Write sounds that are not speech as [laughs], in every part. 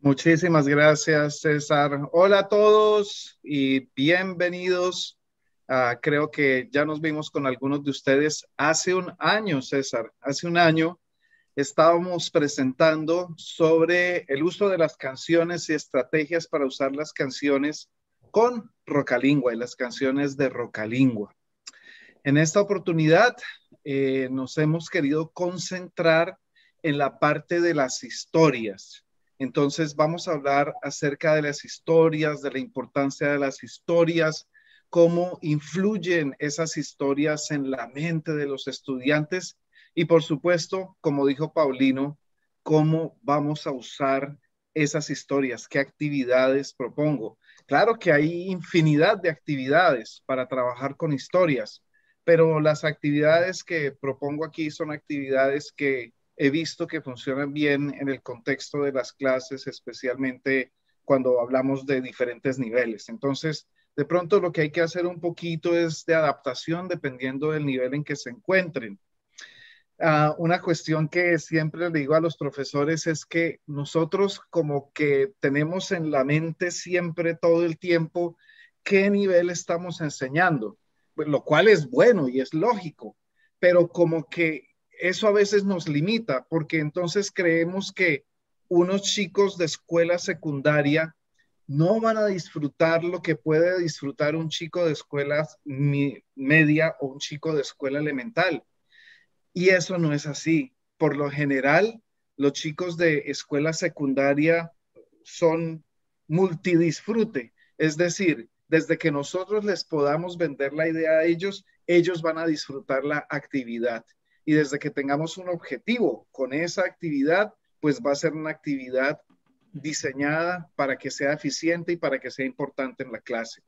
Muchísimas gracias, César. Hola a todos y bienvenidos. Ah, creo que ya nos vimos con algunos de ustedes hace un año, César. Hace un año estábamos presentando sobre el uso de las canciones y estrategias para usar las canciones con Rocalingua y las canciones de Rocalingua. En esta oportunidad eh, nos hemos querido concentrar en la parte de las historias entonces vamos a hablar acerca de las historias, de la importancia de las historias, cómo influyen esas historias en la mente de los estudiantes y por supuesto, como dijo Paulino, cómo vamos a usar esas historias, qué actividades propongo. Claro que hay infinidad de actividades para trabajar con historias, pero las actividades que propongo aquí son actividades que he visto que funcionan bien en el contexto de las clases, especialmente cuando hablamos de diferentes niveles. Entonces, de pronto lo que hay que hacer un poquito es de adaptación dependiendo del nivel en que se encuentren. Ah, una cuestión que siempre le digo a los profesores es que nosotros como que tenemos en la mente siempre todo el tiempo qué nivel estamos enseñando, lo cual es bueno y es lógico, pero como que eso a veces nos limita porque entonces creemos que unos chicos de escuela secundaria no van a disfrutar lo que puede disfrutar un chico de escuela media o un chico de escuela elemental. Y eso no es así. Por lo general, los chicos de escuela secundaria son multidisfrute. Es decir, desde que nosotros les podamos vender la idea a ellos, ellos van a disfrutar la actividad y desde que tengamos un objetivo con esa actividad, pues va a ser una actividad diseñada para que sea eficiente y para que sea importante en la clase.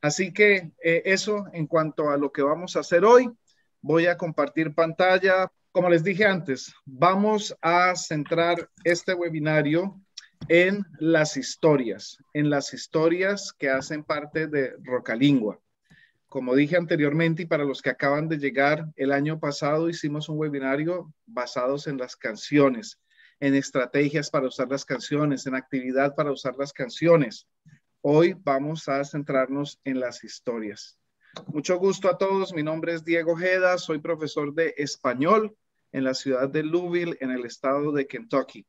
Así que eh, eso en cuanto a lo que vamos a hacer hoy. Voy a compartir pantalla. Como les dije antes, vamos a centrar este webinario en las historias, en las historias que hacen parte de Rocalingua. Como dije anteriormente y para los que acaban de llegar, el año pasado hicimos un webinario basados en las canciones, en estrategias para usar las canciones, en actividad para usar las canciones. Hoy vamos a centrarnos en las historias. Mucho gusto a todos. Mi nombre es Diego Jeda, soy profesor de español en la ciudad de Louisville, en el estado de Kentucky.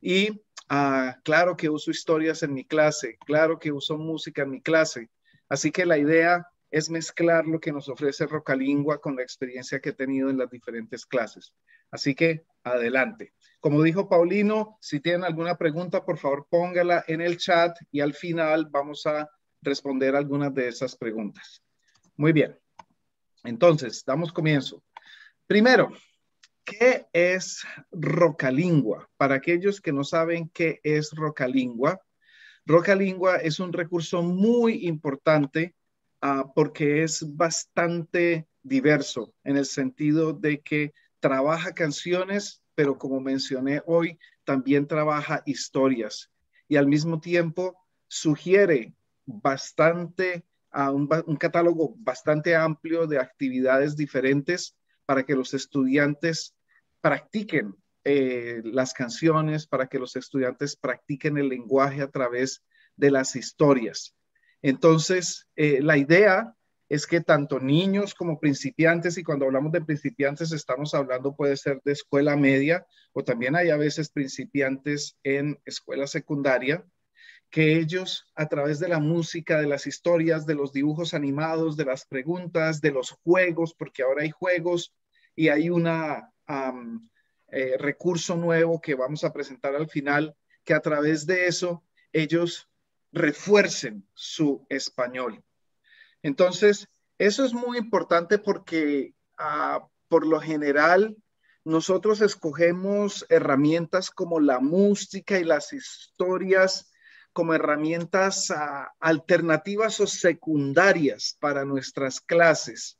Y ah, claro que uso historias en mi clase, claro que uso música en mi clase. Así que la idea es mezclar lo que nos ofrece Rocalingua con la experiencia que he tenido en las diferentes clases. Así que adelante. Como dijo Paulino, si tienen alguna pregunta, por favor póngala en el chat y al final vamos a responder algunas de esas preguntas. Muy bien. Entonces, damos comienzo. Primero, ¿qué es Rocalingua? Para aquellos que no saben qué es Rocalingua, Rocalingua es un recurso muy importante Ah, porque es bastante diverso en el sentido de que trabaja canciones, pero como mencioné hoy, también trabaja historias y al mismo tiempo sugiere bastante a un, catálogo bastante amplio de actividades diferentes para que los estudiantes practiquen eh, las canciones, para que los estudiantes practiquen el lenguaje a través de las historias. Entonces, eh, la idea es que tanto niños como principiantes, y cuando hablamos de principiantes estamos hablando puede ser de escuela media o también hay a veces principiantes en escuela secundaria, que ellos a través de la música, de las historias, de los dibujos animados, de las preguntas, de los juegos, porque ahora hay juegos y hay un eh, recurso nuevo que vamos a presentar al final, que a través de eso ellos refuercen su español. Entonces, eso es muy importante porque ah, por lo general nosotros escogemos herramientas como la música y las historias como herramientas ah, alternativas o secundarias para nuestras clases.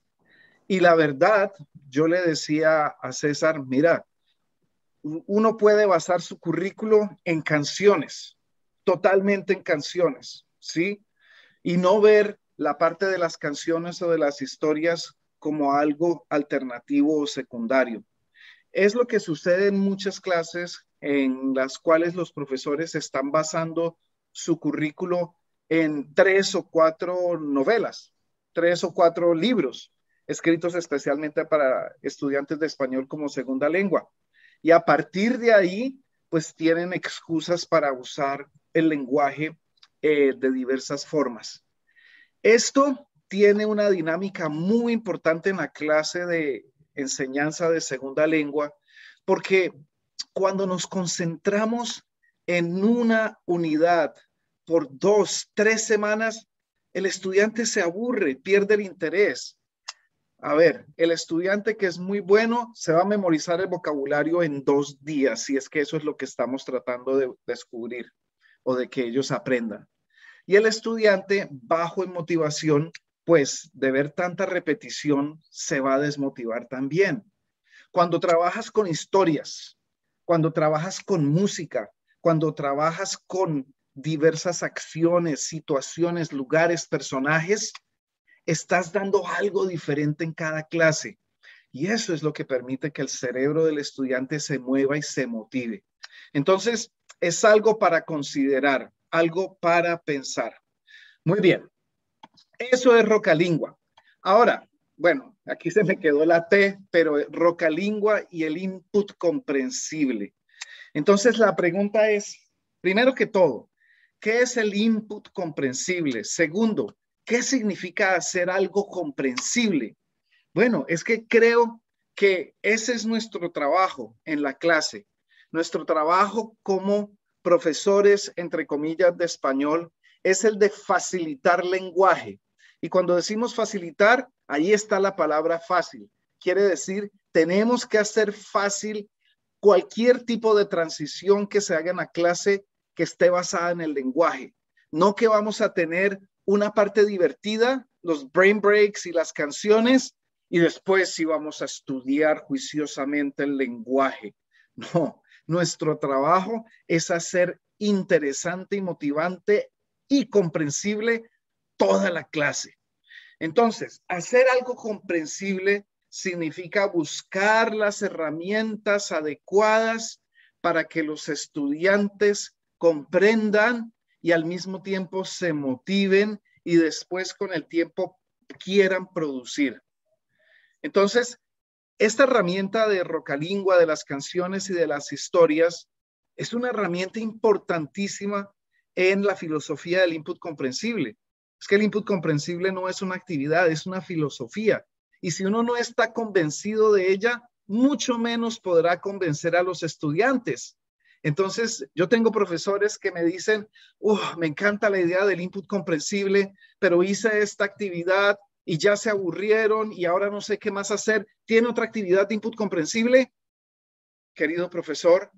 Y la verdad, yo le decía a César, mira, uno puede basar su currículo en canciones, totalmente en canciones, ¿sí? Y no ver la parte de las canciones o de las historias como algo alternativo o secundario. Es lo que sucede en muchas clases en las cuales los profesores están basando su currículo en tres o cuatro novelas, tres o cuatro libros escritos especialmente para estudiantes de español como segunda lengua. Y a partir de ahí, pues tienen excusas para usar el lenguaje eh, de diversas formas. Esto tiene una dinámica muy importante en la clase de enseñanza de segunda lengua, porque cuando nos concentramos en una unidad por dos, tres semanas, el estudiante se aburre, pierde el interés. A ver, el estudiante que es muy bueno se va a memorizar el vocabulario en dos días, si es que eso es lo que estamos tratando de descubrir o de que ellos aprendan. Y el estudiante bajo en motivación, pues de ver tanta repetición, se va a desmotivar también. Cuando trabajas con historias, cuando trabajas con música, cuando trabajas con diversas acciones, situaciones, lugares, personajes, estás dando algo diferente en cada clase. Y eso es lo que permite que el cerebro del estudiante se mueva y se motive. Entonces, es algo para considerar, algo para pensar. Muy bien, eso es rocalingua. Ahora, bueno, aquí se me quedó la T, pero rocalingua y el input comprensible. Entonces, la pregunta es, primero que todo, ¿qué es el input comprensible? Segundo, ¿qué significa hacer algo comprensible? Bueno, es que creo que ese es nuestro trabajo en la clase, nuestro trabajo como profesores, entre comillas, de español es el de facilitar lenguaje. Y cuando decimos facilitar, ahí está la palabra fácil. Quiere decir, tenemos que hacer fácil cualquier tipo de transición que se haga en la clase que esté basada en el lenguaje. No que vamos a tener una parte divertida, los brain breaks y las canciones, y después sí vamos a estudiar juiciosamente el lenguaje. [laughs] No, nuestro trabajo es hacer interesante y motivante y comprensible toda la clase. Entonces, hacer algo comprensible significa buscar las herramientas adecuadas para que los estudiantes comprendan y al mismo tiempo se motiven y después con el tiempo quieran producir. Entonces, esta herramienta de rocalingua, de las canciones y de las historias, es una herramienta importantísima en la filosofía del input comprensible. Es que el input comprensible no es una actividad, es una filosofía. Y si uno no está convencido de ella, mucho menos podrá convencer a los estudiantes. Entonces, yo tengo profesores que me dicen, me encanta la idea del input comprensible, pero hice esta actividad y ya se aburrieron y ahora no sé qué más hacer. ¿Tiene otra actividad de input comprensible? Querido profesor,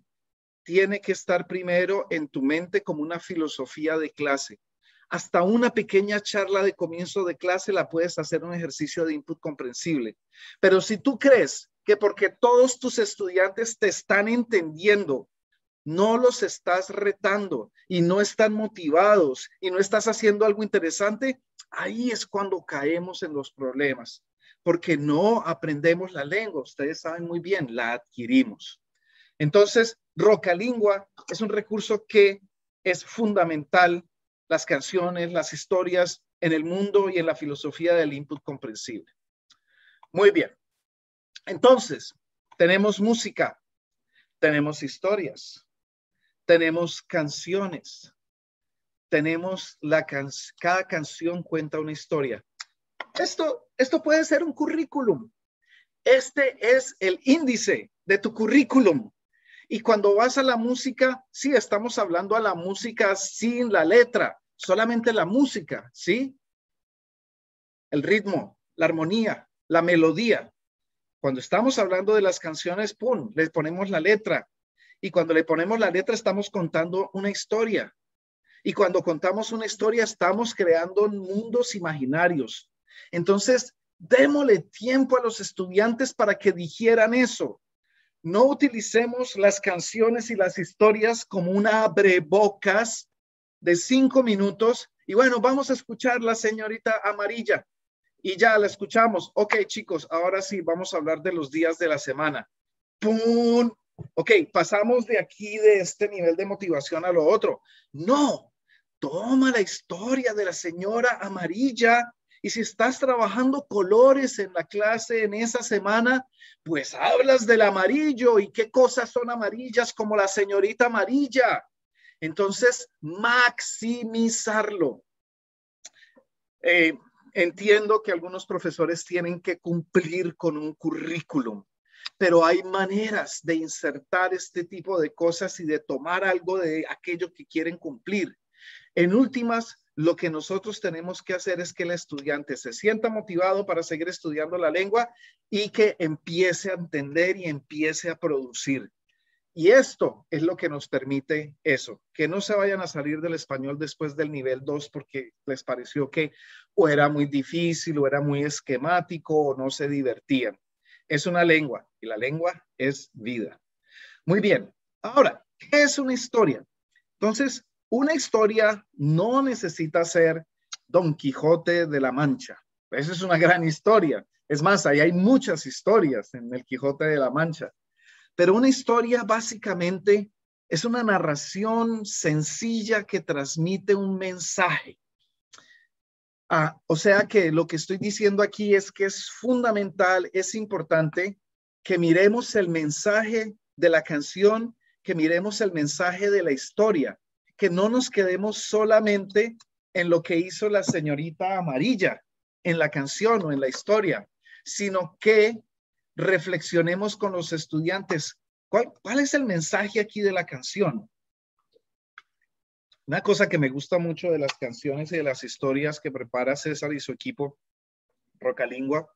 tiene que estar primero en tu mente como una filosofía de clase. Hasta una pequeña charla de comienzo de clase la puedes hacer un ejercicio de input comprensible. Pero si tú crees que porque todos tus estudiantes te están entendiendo, no los estás retando y no están motivados y no estás haciendo algo interesante, Ahí es cuando caemos en los problemas, porque no aprendemos la lengua. Ustedes saben muy bien, la adquirimos. Entonces, roca-lingua es un recurso que es fundamental. Las canciones, las historias en el mundo y en la filosofía del input comprensible. Muy bien. Entonces, tenemos música, tenemos historias, tenemos canciones, tenemos la cada canción cuenta una historia. Esto, esto puede ser un currículum. Este es el índice de tu currículum. Y cuando vas a la música, sí, estamos hablando a la música sin la letra, solamente la música, ¿sí? El ritmo, la armonía, la melodía. Cuando estamos hablando de las canciones, ¡pum!, le ponemos la letra. Y cuando le ponemos la letra, estamos contando una historia. Y cuando contamos una historia, estamos creando mundos imaginarios. Entonces, démosle tiempo a los estudiantes para que dijeran eso. No utilicemos las canciones y las historias como una abrebocas de cinco minutos y bueno, vamos a escuchar la señorita amarilla y ya la escuchamos. Ok, chicos, ahora sí, vamos a hablar de los días de la semana. ¡Pum! Ok, pasamos de aquí, de este nivel de motivación a lo otro. No, Toma la historia de la señora amarilla y si estás trabajando colores en la clase en esa semana, pues hablas del amarillo y qué cosas son amarillas como la señorita amarilla. Entonces, maximizarlo. Eh, entiendo que algunos profesores tienen que cumplir con un currículum, pero hay maneras de insertar este tipo de cosas y de tomar algo de aquello que quieren cumplir. En últimas, lo que nosotros tenemos que hacer es que el estudiante se sienta motivado para seguir estudiando la lengua y que empiece a entender y empiece a producir. Y esto es lo que nos permite eso, que no se vayan a salir del español después del nivel 2 porque les pareció que o era muy difícil o era muy esquemático o no se divertían. Es una lengua y la lengua es vida. Muy bien, ahora, ¿qué es una historia? Entonces, una historia no necesita ser Don Quijote de la Mancha. Esa es una gran historia. Es más, ahí hay muchas historias en el Quijote de la Mancha. Pero una historia básicamente es una narración sencilla que transmite un mensaje. Ah, o sea que lo que estoy diciendo aquí es que es fundamental, es importante que miremos el mensaje de la canción, que miremos el mensaje de la historia, que no nos quedemos solamente en lo que hizo la señorita amarilla en la canción o en la historia, sino que reflexionemos con los estudiantes. ¿Cuál, es el mensaje aquí de la canción? Una cosa que me gusta mucho de las canciones y de las historias que prepara César y su equipo, Rocalingua,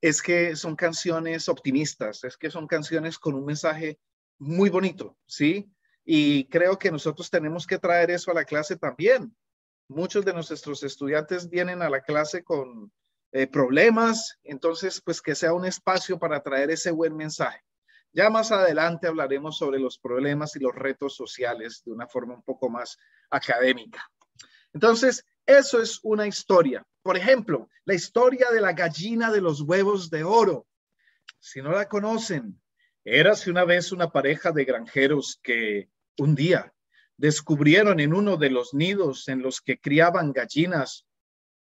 es que son canciones optimistas, es que son canciones con un mensaje muy bonito, ¿sí? Y creo que nosotros tenemos que traer eso a la clase también. Muchos de nuestros estudiantes vienen a la clase con eh, problemas, entonces pues que sea un espacio para traer ese buen mensaje. Ya más adelante hablaremos sobre los problemas y los retos sociales de una forma un poco más académica. Entonces, eso es una historia. Por ejemplo, la historia de la gallina de los huevos de oro. Si no la conocen, si una vez una pareja de granjeros que un día descubrieron en uno de los nidos en los que criaban gallinas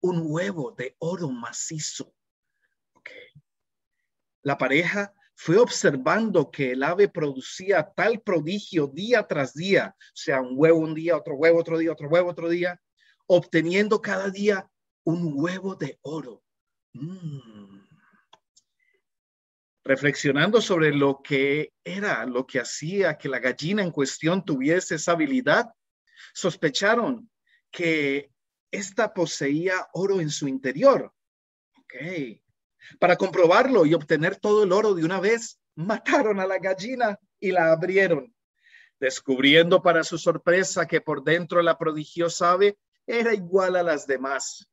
un huevo de oro macizo. La pareja fue observando que el ave producía tal prodigio día tras día, sea, un huevo un día, otro huevo otro día, otro huevo otro día, obteniendo cada día un huevo de oro. Mm reflexionando sobre lo que era, lo que hacía que la gallina en cuestión tuviese esa habilidad, sospecharon que ésta poseía oro en su interior. Para comprobarlo y obtener todo el oro de una vez, mataron a la gallina y la abrieron, descubriendo para su sorpresa que por dentro la prodigiosa ave era igual a las demás.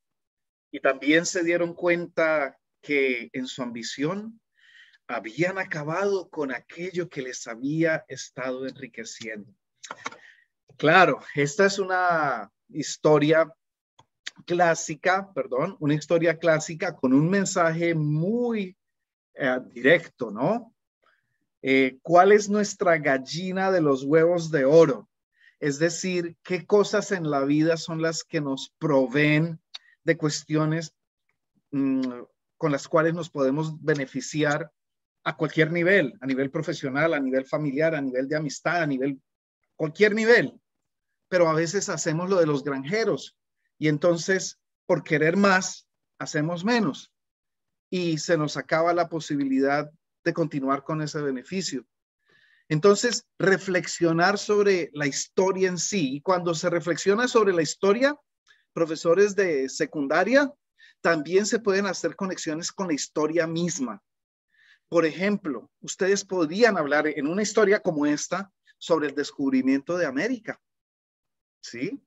Y también se dieron cuenta que en su ambición habían acabado con aquello que les había estado enriqueciendo. Claro, esta es una historia clásica, perdón, una historia clásica con un mensaje muy eh, directo, ¿no? Eh, ¿Cuál es nuestra gallina de los huevos de oro? Es decir, ¿qué cosas en la vida son las que nos proveen de cuestiones mm, con las cuales nos podemos beneficiar a cualquier nivel, a nivel profesional, a nivel familiar, a nivel de amistad, a nivel, cualquier nivel. Pero a veces hacemos lo de los granjeros y entonces por querer más, hacemos menos y se nos acaba la posibilidad de continuar con ese beneficio. Entonces, reflexionar sobre la historia en sí. Y cuando se reflexiona sobre la historia, profesores de secundaria, también se pueden hacer conexiones con la historia misma. Por ejemplo, ustedes podían hablar en una historia como esta sobre el descubrimiento de América. ¿Sí?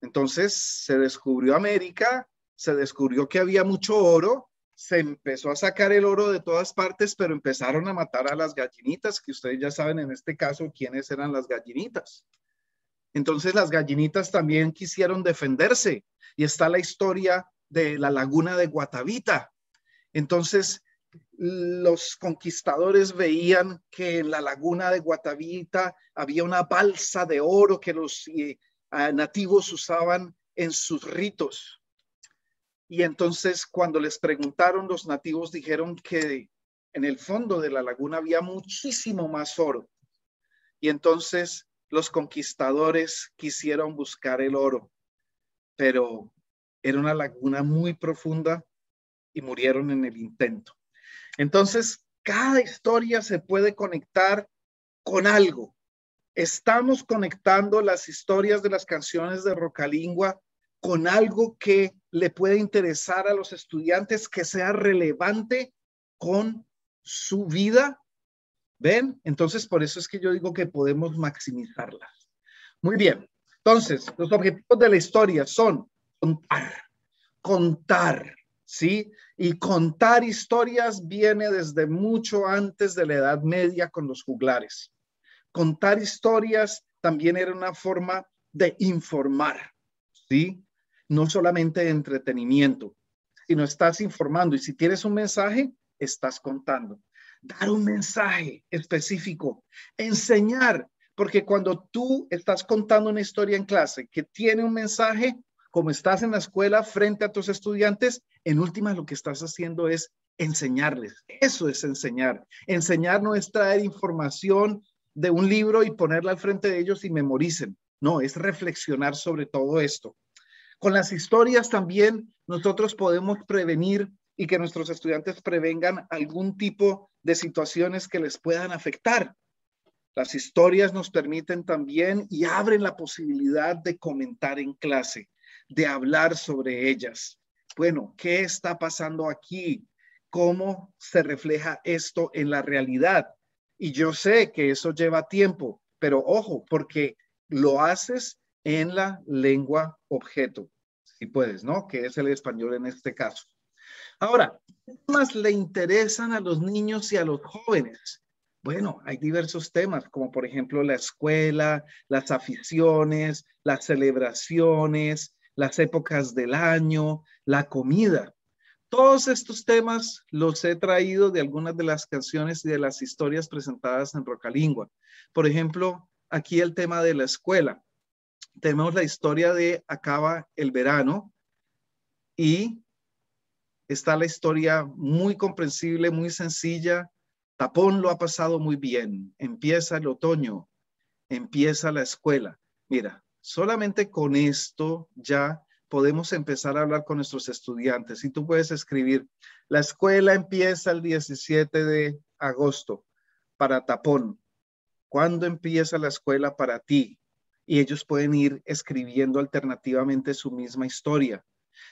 Entonces se descubrió América, se descubrió que había mucho oro, se empezó a sacar el oro de todas partes, pero empezaron a matar a las gallinitas, que ustedes ya saben en este caso quiénes eran las gallinitas. Entonces las gallinitas también quisieron defenderse y está la historia de la laguna de Guatavita. Entonces los conquistadores veían que en la laguna de Guatavita había una balsa de oro que los eh, ah, nativos usaban en sus ritos. Y entonces cuando les preguntaron, los nativos dijeron que en el fondo de la laguna había muchísimo más oro. Y entonces los conquistadores quisieron buscar el oro, pero era una laguna muy profunda y murieron en el intento. Entonces, cada historia se puede conectar con algo. Estamos conectando las historias de las canciones de Rocalingua con algo que le puede interesar a los estudiantes, que sea relevante con su vida. ¿Ven? Entonces, por eso es que yo digo que podemos maximizarlas. Muy bien. Entonces, los objetivos de la historia son contar, contar, ¿sí? Y contar historias viene desde mucho antes de la Edad Media con los juglares. Contar historias también era una forma de informar, ¿sí? No solamente de entretenimiento, sino estás informando. Y si tienes un mensaje, estás contando. Dar un mensaje específico, enseñar, porque cuando tú estás contando una historia en clase que tiene un mensaje, como estás en la escuela frente a tus estudiantes, en últimas lo que estás haciendo es enseñarles. Eso es enseñar. Enseñar no es traer información de un libro y ponerla al frente de ellos y memoricen. No, es reflexionar sobre todo esto. Con las historias también nosotros podemos prevenir y que nuestros estudiantes prevengan algún tipo de situaciones que les puedan afectar. Las historias nos permiten también y abren la posibilidad de comentar en clase, de hablar sobre ellas bueno, ¿qué está pasando aquí? ¿Cómo se refleja esto en la realidad? Y yo sé que eso lleva tiempo, pero ojo, porque lo haces en la lengua objeto, si puedes, ¿no? Que es el español en este caso. Ahora, ¿qué más le interesan a los niños y a los jóvenes? Bueno, hay diversos temas, como por ejemplo la escuela, las aficiones, las celebraciones, las épocas del año, la comida. Todos estos temas los he traído de algunas de las canciones y de las historias presentadas en Rocalingua. Por ejemplo, aquí el tema de la escuela. Tenemos la historia de Acaba el verano y está la historia muy comprensible, muy sencilla. Tapón lo ha pasado muy bien. Empieza el otoño, empieza la escuela. Mira, Solamente con esto ya podemos empezar a hablar con nuestros estudiantes. Y tú puedes escribir, la escuela empieza el 17 de agosto para Tapón. ¿Cuándo empieza la escuela para ti? Y ellos pueden ir escribiendo alternativamente su misma historia.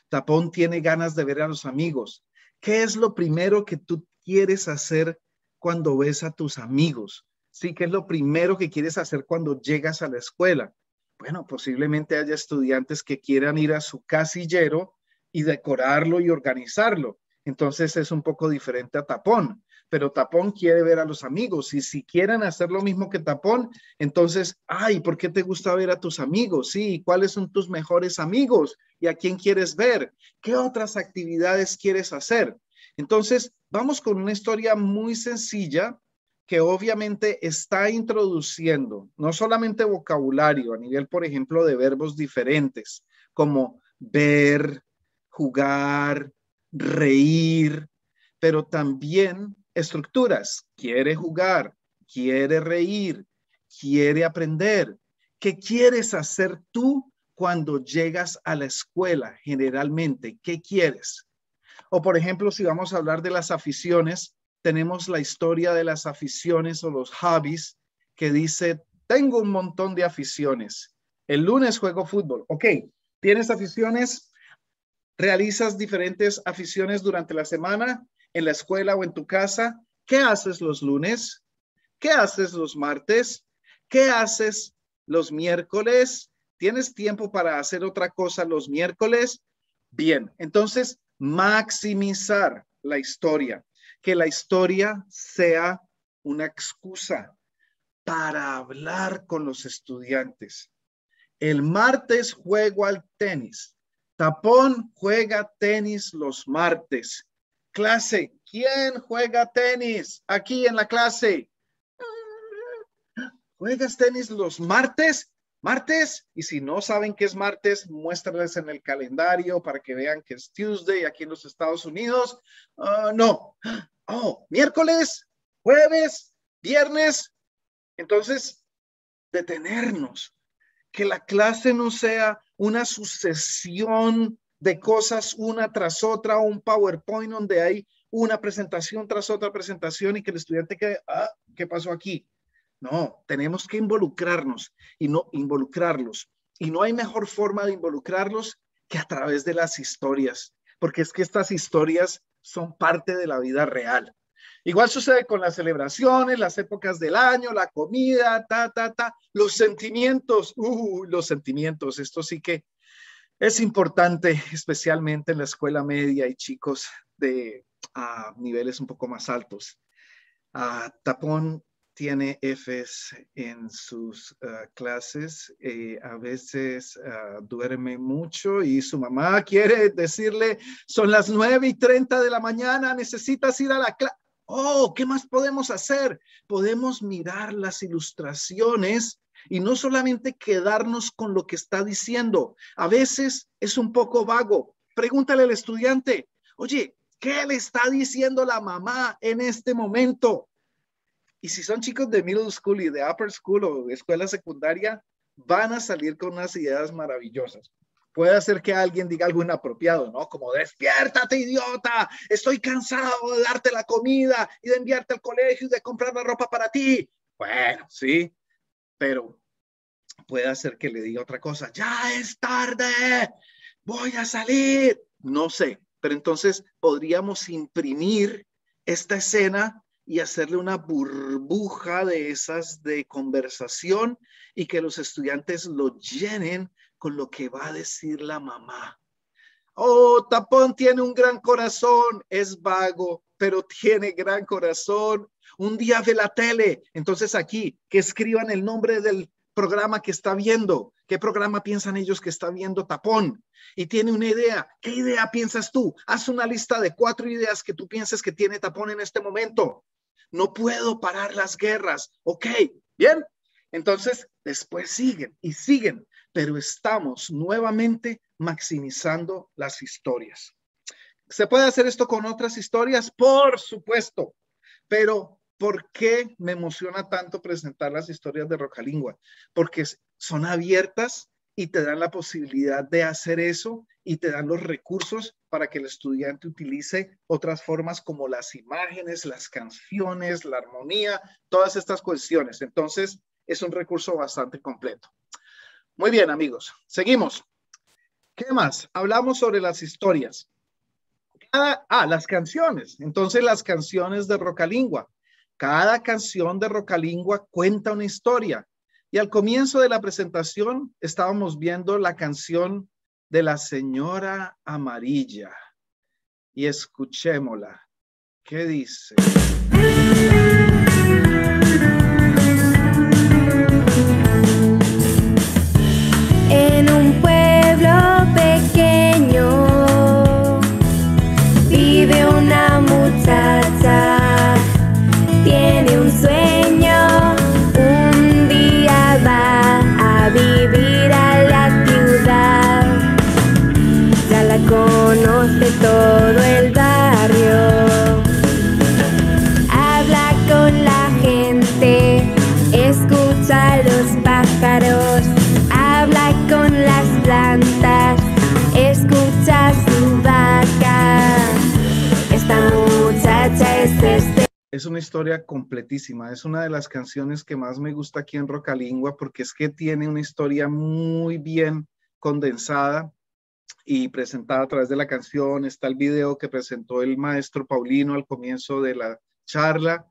Tapón tiene ganas de ver a los amigos. ¿Qué es lo primero que tú quieres hacer cuando ves a tus amigos? Sí, ¿qué es lo primero que quieres hacer cuando llegas a la escuela? Bueno, posiblemente haya estudiantes que quieran ir a su casillero y decorarlo y organizarlo. Entonces es un poco diferente a tapón, pero tapón quiere ver a los amigos y si quieren hacer lo mismo que tapón, entonces, ay, ¿por qué te gusta ver a tus amigos? Sí, ¿cuáles son tus mejores amigos? ¿Y a quién quieres ver? ¿Qué otras actividades quieres hacer? Entonces, vamos con una historia muy sencilla que obviamente está introduciendo no solamente vocabulario a nivel, por ejemplo, de verbos diferentes, como ver, jugar, reír, pero también estructuras. Quiere jugar, quiere reír, quiere aprender. ¿Qué quieres hacer tú cuando llegas a la escuela generalmente? ¿Qué quieres? O por ejemplo, si vamos a hablar de las aficiones, tenemos la historia de las aficiones o los hobbies que dice, tengo un montón de aficiones. El lunes juego fútbol. Ok, tienes aficiones, realizas diferentes aficiones durante la semana, en la escuela o en tu casa. ¿Qué haces los lunes? ¿Qué haces los martes? ¿Qué haces los miércoles? ¿Tienes tiempo para hacer otra cosa los miércoles? Bien, entonces maximizar la historia que la historia sea una excusa para hablar con los estudiantes. El martes juego al tenis. Tapón juega tenis los martes. Clase, ¿quién juega tenis aquí en la clase? ¿Juegas tenis los martes? martes. Y si no saben que es martes, muéstrales en el calendario para que vean que es Tuesday aquí en los Estados Unidos. Ah, no, oh, miércoles, jueves, viernes. Entonces, detenernos, que la clase no sea una sucesión de cosas una tras otra, un PowerPoint donde hay una presentación tras otra presentación y que el estudiante quede, ah, ¿qué pasó aquí? No, tenemos que involucrarnos y no involucrarlos. Y no hay mejor forma de involucrarlos que a través de las historias, porque es que estas historias son parte de la vida real. Igual sucede con las celebraciones, las épocas del año, la comida, ta, ta, ta, los sentimientos, uh, los sentimientos, esto sí que es importante, especialmente en la escuela media y chicos de ah, niveles un poco más altos. Ah, tapón tiene Fs en sus ah, clases, eh, a veces ah, duerme mucho y su mamá quiere decirle, son las 9 y 30 de la mañana, necesitas ir a la clase. Oh, ¿qué más podemos hacer? Podemos mirar las ilustraciones y no solamente quedarnos con lo que está diciendo. A veces es un poco vago. Pregúntale al estudiante, oye, ¿qué le está diciendo la mamá en este momento? Y si son chicos de middle school y de upper school o escuela secundaria, van a salir con unas ideas maravillosas. Puede ser que alguien diga algo inapropiado, ¿no? Como despiértate, idiota, estoy cansado de darte la comida y de enviarte al colegio y de comprar la ropa para ti. Bueno, sí, pero puede ser que le diga otra cosa, ya es tarde, voy a salir, no sé, pero entonces podríamos imprimir esta escena y hacerle una burbuja de esas de conversación y que los estudiantes lo llenen con lo que va a decir la mamá. Oh, Tapón tiene un gran corazón, es vago, pero tiene gran corazón. Un día de la tele, entonces aquí, que escriban el nombre del programa que está viendo, qué programa piensan ellos que está viendo Tapón y tiene una idea. ¿Qué idea piensas tú? Haz una lista de cuatro ideas que tú pienses que tiene Tapón en este momento no puedo parar las guerras. Ok, bien. Entonces, después siguen y siguen, pero estamos nuevamente maximizando las historias. ¿Se puede hacer esto con otras historias? Por supuesto, pero ¿por qué me emociona tanto presentar las historias de Rocalingua? Porque son abiertas y te dan la posibilidad de hacer eso y te dan los recursos para que el estudiante utilice otras formas como las imágenes, las canciones, la armonía, todas estas cuestiones. Entonces, es un recurso bastante completo. Muy bien, amigos. Seguimos. ¿Qué más? Hablamos sobre las historias. ah, las canciones. Entonces, las canciones de Rocalingua. Cada canción de Rocalingua cuenta una historia y al comienzo de la presentación estábamos viendo la canción de la señora amarilla. Y escuchémosla. ¿Qué dice? es una historia completísima. Es una de las canciones que más me gusta aquí en Rocalingua porque es que tiene una historia muy bien condensada y presentada a través de la canción. Está el video que presentó el maestro Paulino al comienzo de la charla.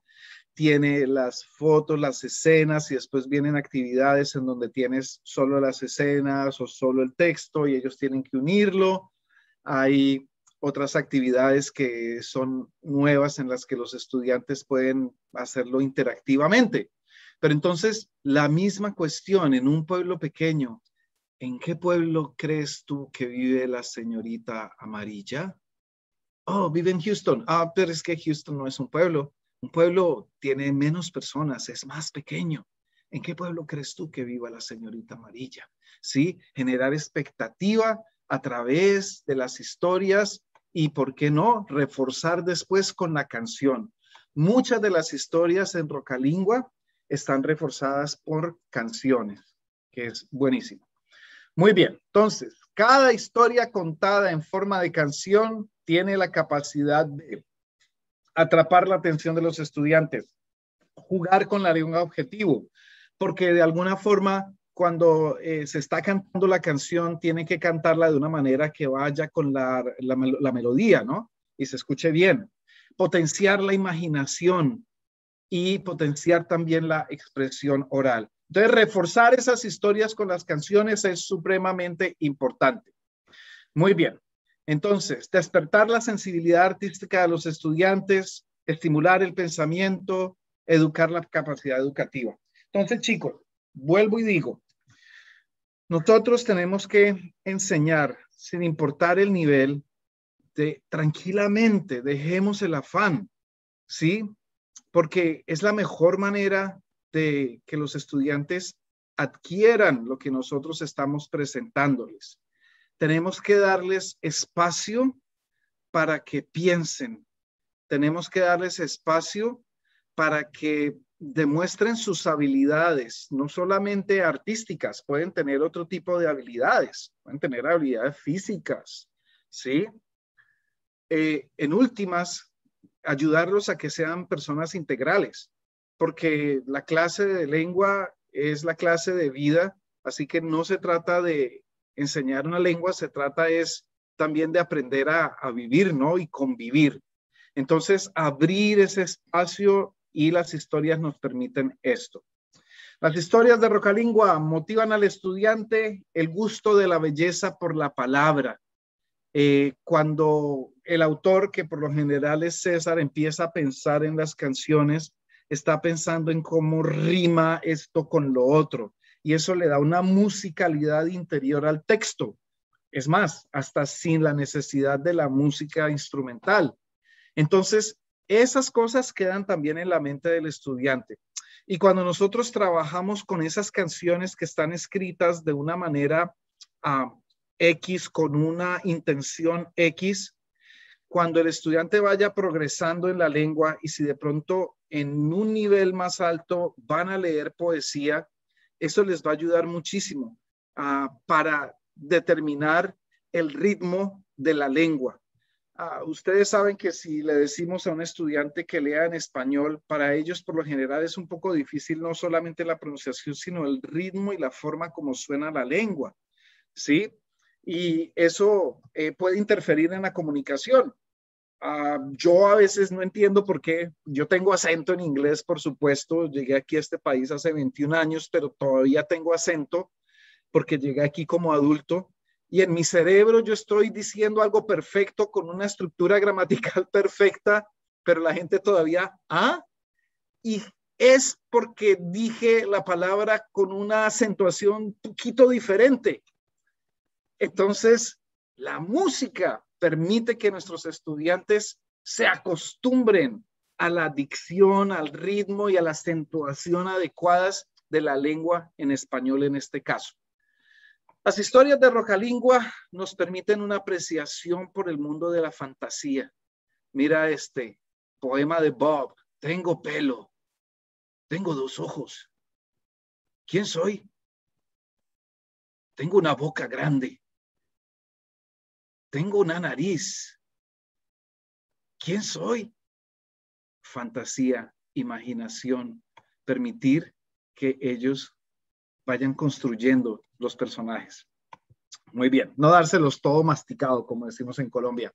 Tiene las fotos, las escenas y después vienen actividades en donde tienes solo las escenas o solo el texto y ellos tienen que unirlo. Hay otras actividades que son nuevas en las que los estudiantes pueden hacerlo interactivamente. Pero entonces, la misma cuestión en un pueblo pequeño, ¿en qué pueblo crees tú que vive la señorita amarilla? Oh, vive en Houston. Ah, pero es que Houston no es un pueblo. Un pueblo tiene menos personas, es más pequeño. ¿En qué pueblo crees tú que viva la señorita amarilla? Sí, generar expectativa a través de las historias y, ¿por qué no?, reforzar después con la canción. Muchas de las historias en Rocalingua están reforzadas por canciones, que es buenísimo. Muy bien, entonces, cada historia contada en forma de canción tiene la capacidad de atrapar la atención de los estudiantes, jugar con la lengua objetivo, porque de alguna forma cuando eh, se está cantando la canción, tiene que cantarla de una manera que vaya con la, la melodía, ¿no? Y se escuche bien. Potenciar la imaginación y potenciar también la expresión oral. Entonces, reforzar esas historias con las canciones es supremamente importante. Muy bien. Entonces, despertar la sensibilidad artística de los estudiantes, estimular el pensamiento, educar la capacidad educativa. Entonces, chicos, vuelvo y digo, nosotros tenemos que enseñar, sin importar el nivel, de tranquilamente, dejemos el afán, ¿sí? Porque es la mejor manera de que los estudiantes adquieran lo que nosotros estamos presentándoles. Tenemos que darles espacio para que piensen. Tenemos que darles espacio para que demuestren sus habilidades, no solamente artísticas, pueden tener otro tipo de habilidades, pueden tener habilidades físicas, ¿sí? Eh, en últimas, ayudarlos a que sean personas integrales, porque la clase de lengua es la clase de vida, así que no se trata de enseñar una lengua, se trata es también de aprender a, a vivir, ¿no? Y convivir. Entonces, abrir ese espacio y las historias nos permiten esto. Las historias de Rocalingua motivan al estudiante el gusto de la belleza por la palabra. Eh, cuando el autor, que por lo general es César, empieza a pensar en las canciones, está pensando en cómo rima esto con lo otro. Y eso le da una musicalidad interior al texto. Es más, hasta sin la necesidad de la música instrumental. Entonces, esas cosas quedan también en la mente del estudiante. Y cuando nosotros trabajamos con esas canciones que están escritas de una manera ah, X, con una intención X, cuando el estudiante vaya progresando en la lengua y si de pronto en un nivel más alto van a leer poesía, eso les va a ayudar muchísimo ah, para determinar el ritmo de la lengua. Ah, ustedes saben que si le decimos a un estudiante que lea en español, para ellos por lo general es un poco difícil no solamente la pronunciación, sino el ritmo y la forma como suena la lengua, ¿sí? Y eso eh, puede interferir en la comunicación. Ah, yo a veces no entiendo por qué, yo tengo acento en inglés, por supuesto, llegué aquí a este país hace 21 años, pero todavía tengo acento porque llegué aquí como adulto y en mi cerebro yo estoy diciendo algo perfecto con una estructura [laughs] gramatical perfecta, pero la gente todavía, ¿ah? Y es porque dije la palabra con una acentuación poquito diferente. Entonces, la música permite que nuestros estudiantes se acostumbren a la dicción, al ritmo y a la acentuación adecuadas de la lengua en español en este caso. Las historias de Rojalingua nos permiten una apreciación por el mundo de la fantasía. Mira este poema de Bob. Tengo pelo. Tengo dos ojos. ¿Quién soy? Tengo una boca grande. Tengo una nariz. ¿Quién soy? Fantasía, imaginación, permitir que ellos vayan construyendo los personajes. Muy bien, no dárselos todo masticado, como decimos en Colombia.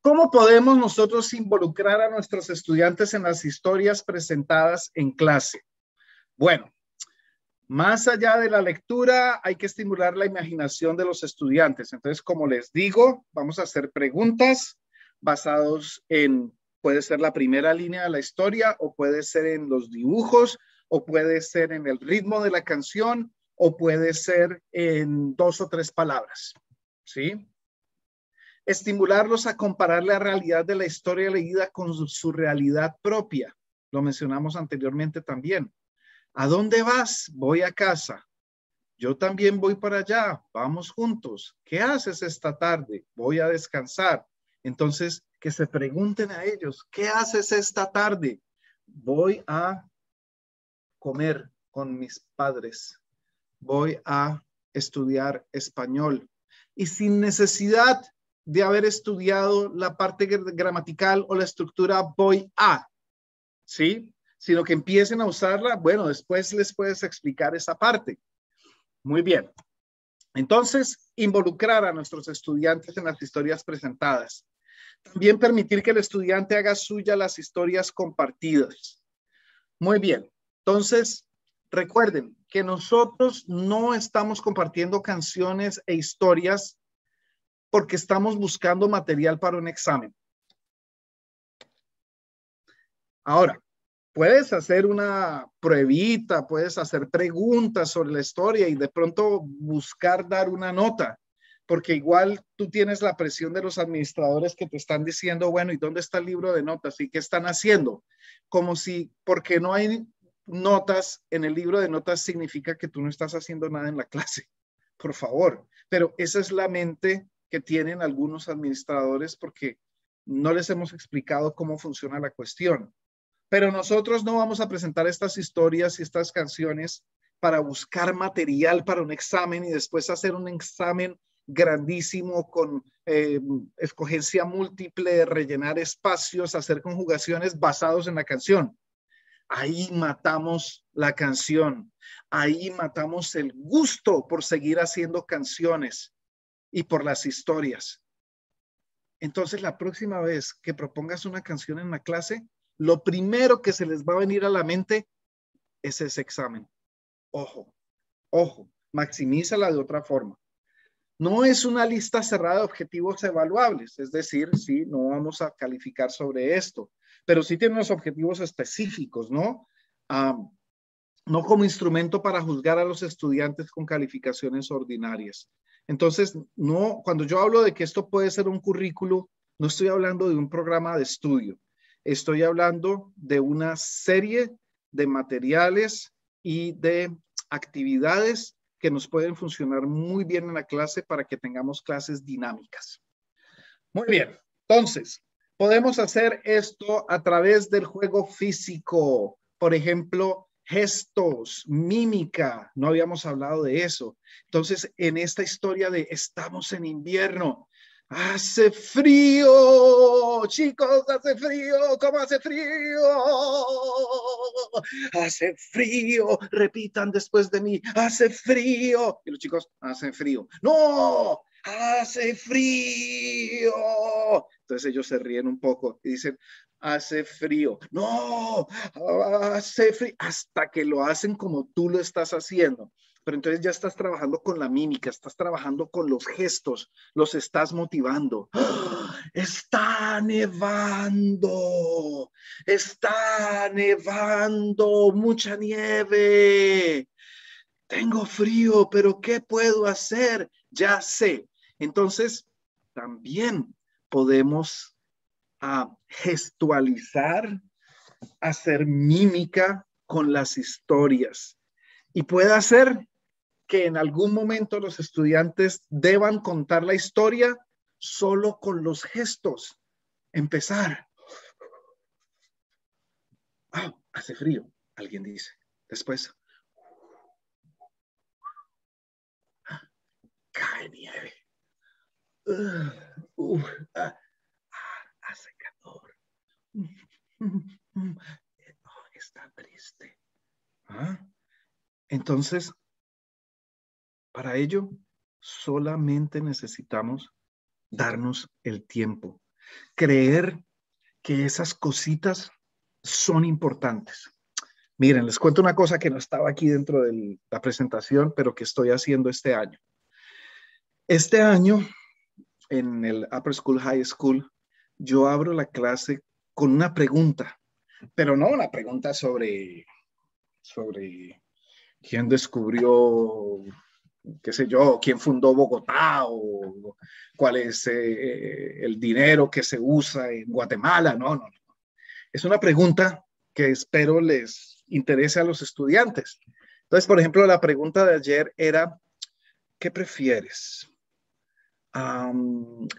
¿Cómo podemos nosotros involucrar a nuestros estudiantes en las historias presentadas en clase? Bueno, más allá de la lectura, hay que estimular la imaginación de los estudiantes. Entonces, como les digo, vamos a hacer preguntas basados en, puede ser la primera línea de la historia o puede ser en los dibujos o puede ser en el ritmo de la canción o puede ser en dos o tres palabras. ¿Sí? Estimularlos a comparar la realidad de la historia leída con su realidad propia. Lo mencionamos anteriormente también. ¿A dónde vas? Voy a casa. Yo también voy para allá. Vamos juntos. ¿Qué haces esta tarde? Voy a descansar. Entonces, que se pregunten a ellos, ¿qué haces esta tarde? Voy a comer con mis padres voy a estudiar español. Y sin necesidad de haber estudiado la parte gramatical o la estructura voy a, ¿sí? Sino que empiecen a usarla, bueno, después les puedes explicar esa parte. Muy bien. Entonces, involucrar a nuestros estudiantes en las historias presentadas. También permitir que el estudiante haga suya las historias compartidas. Muy bien. Entonces, recuerden, que nosotros no estamos compartiendo canciones e historias porque estamos buscando material para un examen. Ahora, puedes hacer una pruebita, puedes hacer preguntas sobre la historia y de pronto buscar dar una nota, porque igual tú tienes la presión de los administradores que te están diciendo, bueno, ¿y dónde está el libro de notas? ¿Y qué están haciendo? Como si, porque no hay notas en el libro de notas significa que tú no estás haciendo nada en la clase, [laughs] por favor. Pero esa es la mente que tienen algunos administradores porque no les hemos explicado cómo funciona la cuestión. Pero nosotros no vamos a presentar estas historias y estas canciones para buscar material para un examen y después hacer un examen grandísimo con eh, escogencia múltiple, rellenar espacios, hacer conjugaciones basados en la canción. Ahí matamos la canción, ahí matamos el gusto por seguir haciendo canciones y por las historias. Entonces, la próxima vez que propongas una canción en la clase, lo primero que se les va a venir a la mente es ese examen. Ojo, ojo, maximízala de otra forma. No es una lista cerrada de objetivos evaluables, es decir, sí, no vamos a calificar sobre esto pero sí tiene unos objetivos específicos, ¿no? Ah, no como instrumento para juzgar a los estudiantes con calificaciones ordinarias. Entonces, no, cuando yo hablo de que esto puede ser un currículo, no estoy hablando de un programa de estudio, estoy hablando de una serie de materiales y de actividades que nos pueden funcionar muy bien en la clase para que tengamos clases dinámicas. Muy bien, entonces, Podemos hacer esto a través del juego físico, por ejemplo, gestos, mímica, no habíamos hablado de eso. Entonces, en esta historia de estamos en invierno, hace frío, chicos, hace frío, ¿cómo hace frío? Hace frío, repitan después de mí, hace frío. Y los chicos, hace frío. No, hace frío. Entonces ellos se ríen un poco y dicen, hace frío. No, hace frío. Hasta que lo hacen como tú lo estás haciendo. Pero entonces ya estás trabajando con la mímica, estás trabajando con los gestos, los estás motivando. ¡Ah! Está nevando, está nevando, mucha nieve. Tengo frío, pero ¿qué puedo hacer? Ya sé, entonces, también podemos ah, gestualizar, hacer mímica con las historias y puede hacer que en algún momento los estudiantes deban contar la historia solo con los gestos. Empezar. Ah, hace frío, alguien dice. Después. Ah, cae nieve. Uh, está triste. Entonces, para ello, solamente necesitamos darnos el tiempo, creer que esas cositas son importantes. Miren, les cuento una cosa que no estaba aquí dentro de la presentación, pero que estoy haciendo este año. Este año en el Upper School, High School, yo abro la clase con una pregunta, pero no una pregunta sobre, sobre quién descubrió, qué sé yo, quién fundó Bogotá o cuál es eh, eh, el dinero que se usa en Guatemala. no, no. Es una pregunta que espero les interese a los estudiantes. Entonces, por ejemplo, la pregunta de ayer era, ¿qué prefieres?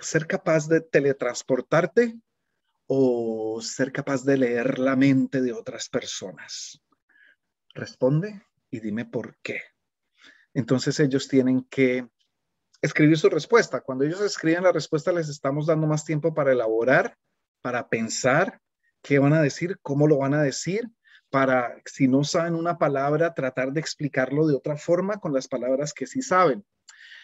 ser capaz de teletransportarte o ser capaz de leer la mente de otras personas? Responde y dime por qué. Entonces ellos tienen que escribir su respuesta. Cuando ellos escriben la respuesta, les estamos dando más tiempo para elaborar, para pensar qué van a decir, cómo lo van a decir, para, si no saben una palabra, tratar de explicarlo de otra forma con las palabras que sí saben.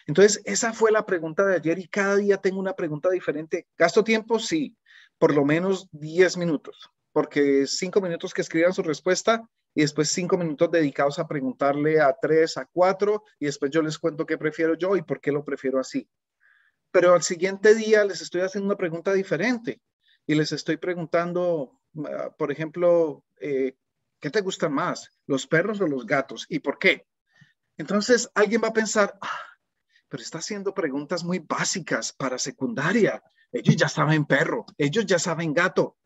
Entonces, esa fue la pregunta de ayer y cada día tengo una pregunta diferente. ¿Gasto tiempo? Sí, por lo menos 10 minutos, porque cinco minutos que escriban su respuesta y después cinco minutos dedicados a preguntarle a 3, a cuatro, y después yo les cuento qué prefiero yo y por qué lo prefiero así. Pero al siguiente día les estoy haciendo una pregunta diferente y les estoy preguntando, ah, por ejemplo, eh, ¿qué te gustan más, los perros o los gatos? ¿Y por qué? Entonces alguien va a pensar, ah, pero está haciendo preguntas muy básicas para secundaria. Ellos ya saben perro, ellos ya saben gato.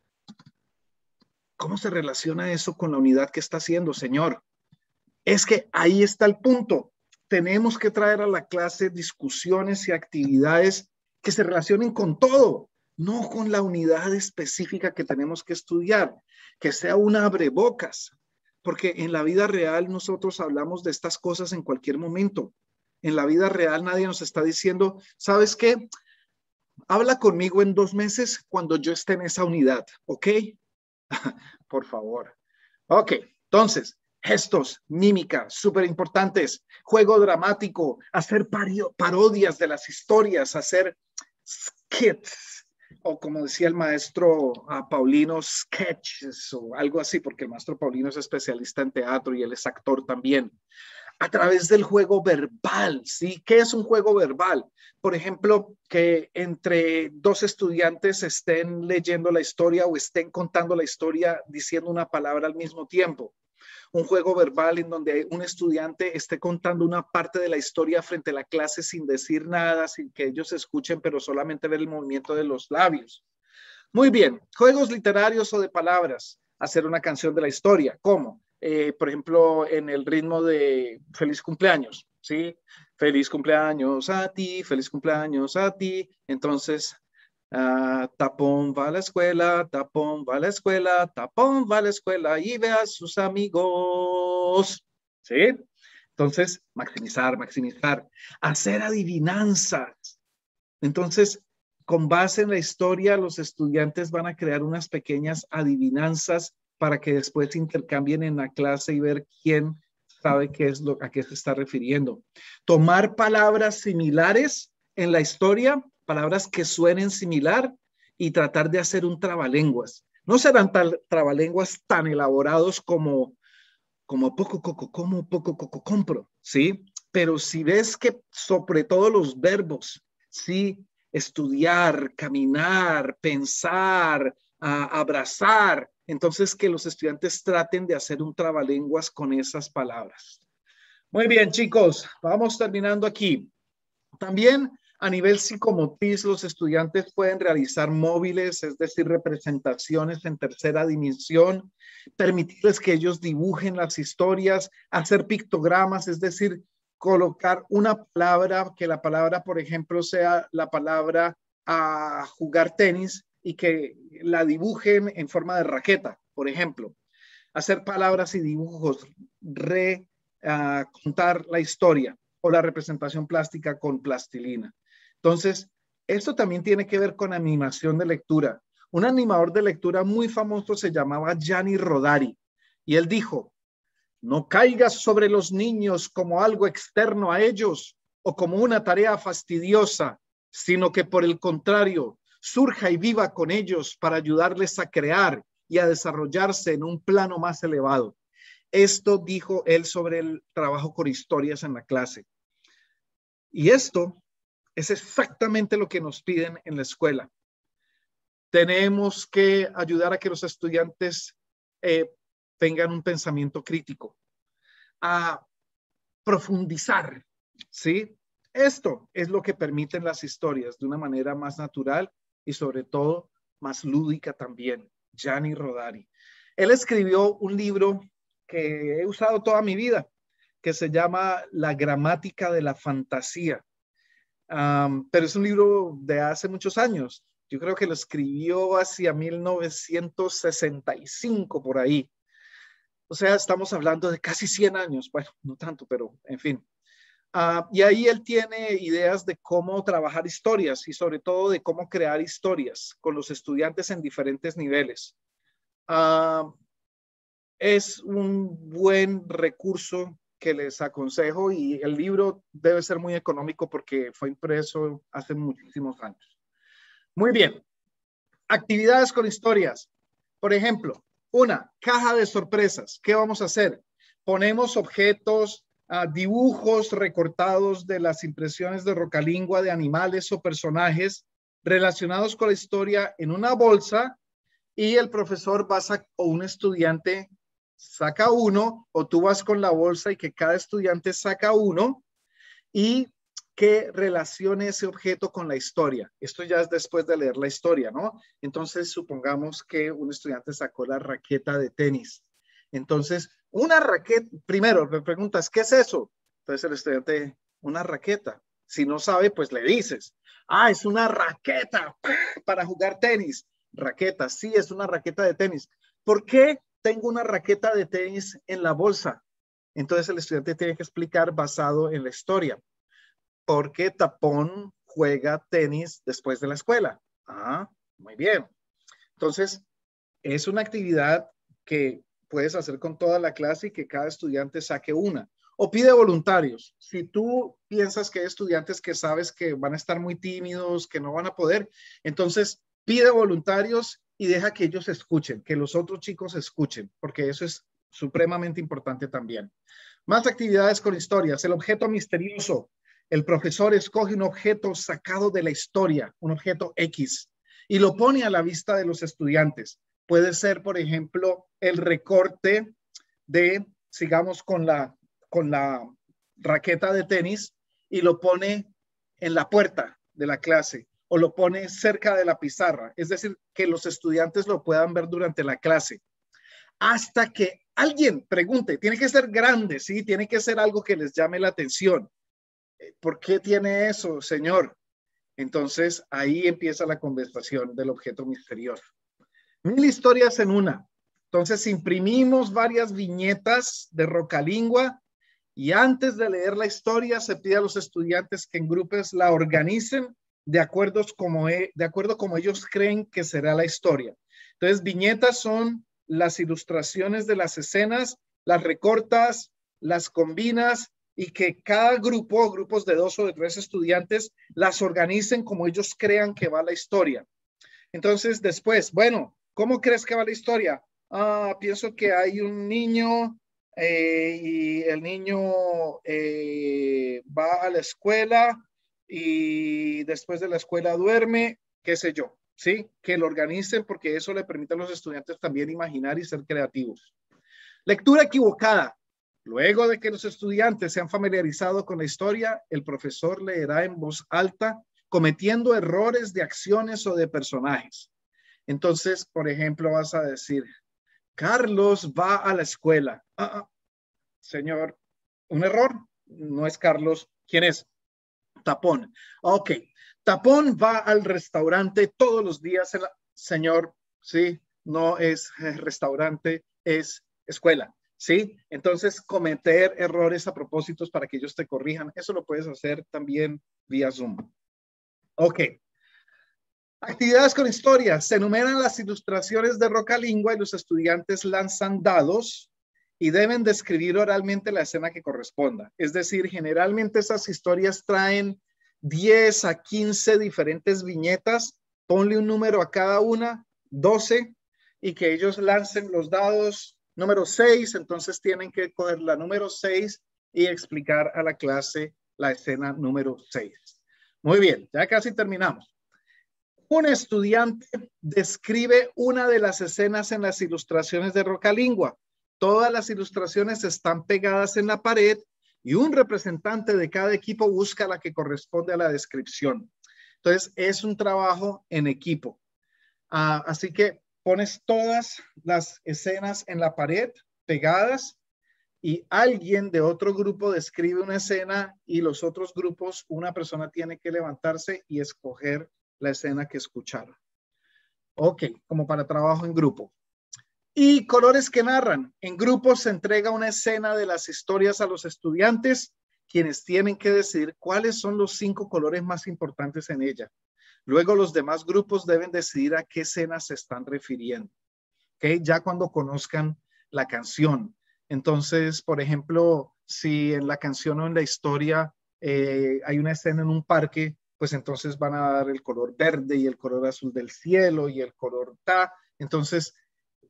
¿Cómo se relaciona eso con la unidad que está haciendo, señor? Es que ahí está el punto. Tenemos que traer a la clase discusiones y actividades que se relacionen con todo, no con la unidad específica que tenemos que estudiar, que sea una abrebocas, porque en la vida real nosotros hablamos de estas cosas en cualquier momento en la vida real nadie nos está diciendo, ¿sabes qué? Habla conmigo en dos meses cuando yo esté en esa unidad, ¿ok? [laughs] Por favor. Ok, entonces, gestos, mímica, súper importantes, juego dramático, hacer parodias de las historias, hacer skits, o como decía el maestro ah, Paulino, sketches o algo así, porque el maestro Paulino es especialista en teatro y él es actor también a través del juego verbal, ¿sí? ¿Qué es un juego verbal? Por ejemplo, que entre dos estudiantes estén leyendo la historia o estén contando la historia diciendo una palabra al mismo tiempo. Un juego verbal en donde un estudiante esté contando una parte de la historia frente a la clase sin decir nada, sin que ellos escuchen, pero solamente ver el movimiento de los labios. Muy bien, juegos literarios o de palabras hacer una canción de la historia. ¿Cómo? Eh, por ejemplo, en el ritmo de feliz cumpleaños, ¿sí? Feliz cumpleaños a ti, feliz cumpleaños a ti. Entonces, ah, tapón va a la escuela, tapón va a la escuela, tapón va a la escuela y ve a sus amigos, ¿sí? Entonces, maximizar, maximizar, hacer adivinanzas. Entonces, con base en la historia, los estudiantes van a crear unas pequeñas adivinanzas para que después intercambien en la clase y ver quién sabe qué es lo a qué se está refiriendo. Tomar palabras similares en la historia, palabras que suenen similar y tratar de hacer un trabalenguas. No serán trabalenguas tan elaborados como como poco coco como poco coco compro, ¿sí? Pero si ves que sobre todo los verbos, sí, estudiar, caminar, pensar, abrazar, entonces, que los estudiantes traten de hacer un trabalenguas con esas palabras. Muy bien, chicos, vamos terminando aquí. También a nivel psicomotriz, los estudiantes pueden realizar móviles, es decir, representaciones en tercera dimensión, permitirles que ellos dibujen las historias, hacer pictogramas, es decir, colocar una palabra, que la palabra, por ejemplo, sea la palabra a ah, jugar tenis, y que la dibujen en forma de raqueta, por ejemplo. Hacer palabras y dibujos, re, ah, contar la historia o la representación plástica con plastilina. Entonces, esto también tiene que ver con animación de lectura. Un animador de lectura muy famoso se llamaba Gianni Rodari y él dijo, no caigas sobre los niños como algo externo a ellos o como una tarea fastidiosa, sino que por el contrario, surja y viva con ellos para ayudarles a crear y a desarrollarse en un plano más elevado. Esto dijo él sobre el trabajo con historias en la clase. Y esto es exactamente lo que nos piden en la escuela. Tenemos que ayudar a que los estudiantes eh, tengan un pensamiento crítico, a profundizar, ¿sí? Esto es lo que permiten las historias de una manera más natural y sobre todo más lúdica también, Gianni Rodari. Él escribió un libro que he usado toda mi vida, que se llama La gramática de la fantasía. pero es un libro de hace muchos años. Yo creo que lo escribió hacia 1965 por ahí. O sea, estamos hablando de casi 100 años. Bueno, no tanto, pero en fin. Ah, y ahí él tiene ideas de cómo trabajar historias y sobre todo de cómo crear historias con los estudiantes en diferentes niveles. Ah, es un buen recurso que les aconsejo y el libro debe ser muy económico porque fue impreso hace muchísimos años. Muy bien. Actividades con historias. Por ejemplo, una caja de sorpresas. ¿Qué vamos a hacer? Ponemos objetos, dibujos recortados de las impresiones de Rocalingua de animales o personajes relacionados con la historia en una bolsa y el profesor va o un estudiante saca uno o tú vas con la bolsa y que cada estudiante saca uno y que relacione ese objeto con la historia. Esto ya es después de leer la historia, ¿no? Entonces, supongamos que un estudiante sacó la raqueta de tenis. Entonces, una raqueta, primero me preguntas, ¿qué es eso? Entonces el estudiante, una raqueta. Si no sabe, pues le dices, ah, es una raqueta para jugar tenis. Raqueta, sí, es una raqueta de tenis. ¿Por qué tengo una raqueta de tenis en la bolsa? Entonces el estudiante tiene que explicar basado en la historia. ¿Por qué Tapón juega tenis después de la escuela? Ah, muy bien. Entonces, es una actividad que puedes hacer con toda la clase y que cada estudiante saque una. O pide voluntarios. Si tú piensas que hay estudiantes que sabes que van a estar muy tímidos, que no van a poder, entonces pide voluntarios y deja que ellos escuchen, que los otros chicos escuchen, porque eso es supremamente importante también. Más actividades con historias. El objeto misterioso. El profesor escoge un objeto sacado de la historia, un objeto X, y lo pone a la vista de los estudiantes. Puede ser, por ejemplo, el recorte de, sigamos con la, con la raqueta de tenis y lo pone en la puerta de la clase o lo pone cerca de la pizarra, es decir, que los estudiantes lo puedan ver durante la clase, hasta que alguien pregunte, tiene que ser grande, ¿sí? Tiene que ser algo que les llame la atención. Eh, ¿Por qué tiene eso, señor? Entonces ahí empieza la conversación del objeto misterioso mil historias en una. Entonces imprimimos varias viñetas de Rocalingua y antes de leer la historia se pide a los estudiantes que en grupos la organicen de, acuerdos como e, de acuerdo como ellos creen que será la historia. Entonces viñetas son las ilustraciones de las escenas, las recortas, las combinas y que cada grupo, grupos de dos o de tres estudiantes, las organicen como ellos crean que va la historia. Entonces después, bueno, ¿Cómo crees que va la historia? Ah, pienso que hay un niño eh, y el niño eh, va a la escuela y después de la escuela duerme, qué sé yo, ¿sí? Que lo organicen porque eso le permite a los estudiantes también imaginar y ser creativos. Lectura equivocada. Luego de que los estudiantes se han familiarizado con la historia, el profesor leerá en voz alta, cometiendo errores de acciones o de personajes. Entonces, por ejemplo, vas a decir, Carlos va a la escuela. Ah, ah, señor, un error. No es Carlos. ¿Quién es? Tapón. Ok. Tapón va al restaurante todos los días. Señor, sí, no es restaurante, es escuela. ¿Sí? Entonces, cometer errores a propósitos para que ellos te corrijan. Eso lo puedes hacer también vía Zoom. Ok. Actividades con historias. Se enumeran las ilustraciones de Roca Lingua y los estudiantes lanzan dados y deben describir oralmente la escena que corresponda. Es decir, generalmente esas historias traen 10 a 15 diferentes viñetas. Ponle un número a cada una, 12, y que ellos lancen los dados número 6. Entonces tienen que coger la número 6 y explicar a la clase la escena número 6. Muy bien, ya casi terminamos. Un estudiante describe una de las escenas en las ilustraciones de Rocalingua. Todas las ilustraciones están pegadas en la pared y un representante de cada equipo busca la que corresponde a la descripción. Entonces, es un trabajo en equipo. Ah, así que pones todas las escenas en la pared pegadas y alguien de otro grupo describe una escena y los otros grupos, una persona tiene que levantarse y escoger la escena que escucharon. Ok, como para trabajo en grupo. Y colores que narran. En grupos se entrega una escena de las historias a los estudiantes, quienes tienen que decidir cuáles son los cinco colores más importantes en ella. Luego los demás grupos deben decidir a qué escena se están refiriendo. Okay, ya cuando conozcan la canción. Entonces, por ejemplo, si en la canción o en la historia eh, hay una escena en un parque pues entonces van a dar el color verde y el color azul del cielo y el color ta. Entonces,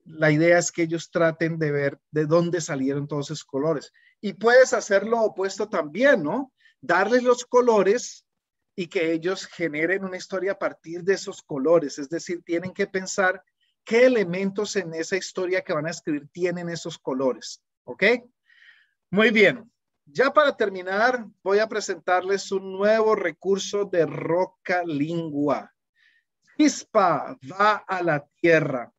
la idea es que ellos traten de ver de dónde salieron todos esos colores. Y puedes hacer lo opuesto también, ¿no? Darles los colores y que ellos generen una historia a partir de esos colores. Es decir, tienen que pensar qué elementos en esa historia que van a escribir tienen esos colores. ¿Ok? Muy bien. Ya para terminar, voy a presentarles un nuevo recurso de Roca Lingua. Chispa va a la tierra.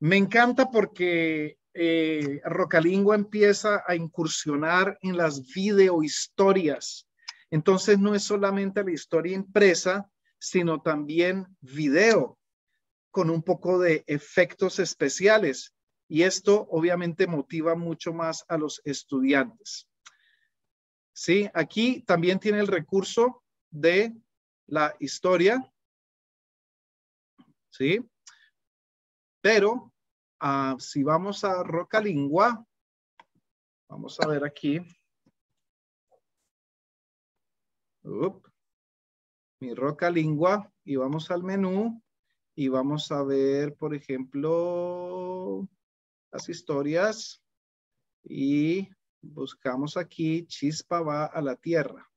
Me encanta porque eh, Lingua empieza a incursionar en las videohistorias. Entonces no es solamente la historia impresa, sino también video con un poco de efectos especiales. Y esto obviamente motiva mucho más a los estudiantes. ¿sí? Aquí también tiene el recurso de la historia, ¿sí? Pero ah, si vamos a Roca Lingua, vamos a ver aquí. mi Roca Lingua y vamos al menú y vamos a ver, por ejemplo, las historias y buscamos aquí, chispa va a la tierra.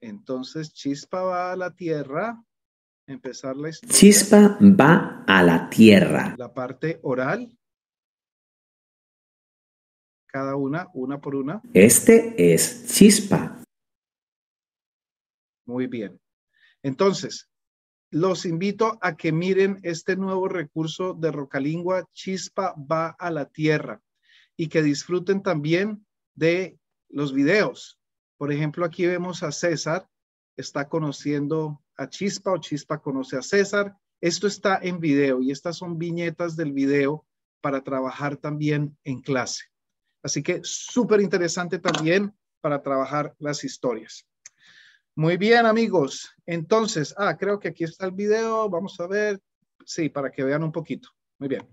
Entonces, chispa va a la tierra. Empezar la Chispa va a la tierra. La parte oral. Cada una, una por una. Este es chispa. Muy bien. Entonces, los invito a que miren este nuevo recurso de Rocalingua, Chispa va a la tierra y que disfruten también de los videos. Por ejemplo, aquí vemos a César, está conociendo a Chispa o Chispa conoce a César. Esto está en video y estas son viñetas del video para trabajar también en clase. Así que súper interesante también para trabajar las historias. Muy bien, amigos. Entonces, ah, creo que aquí está el video. Vamos a ver. Sí, para que vean un poquito. Muy bien.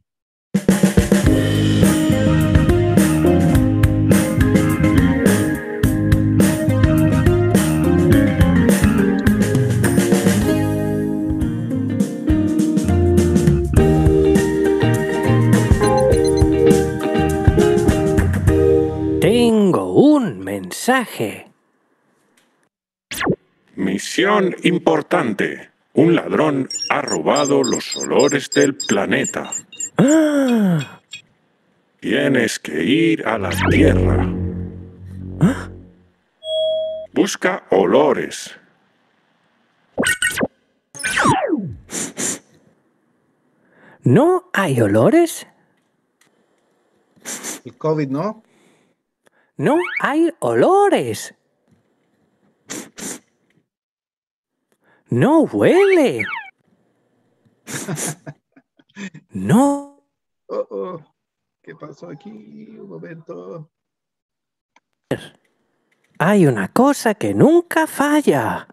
Misión importante. Un ladrón ha robado los olores del planeta. Tienes que ir a la Tierra. Busca olores. ¿No hay olores? El COVID, ¿no? No hay olores. No huele. No. Oh, oh. ¿Qué pasó aquí? Un momento. Hay una cosa que nunca falla.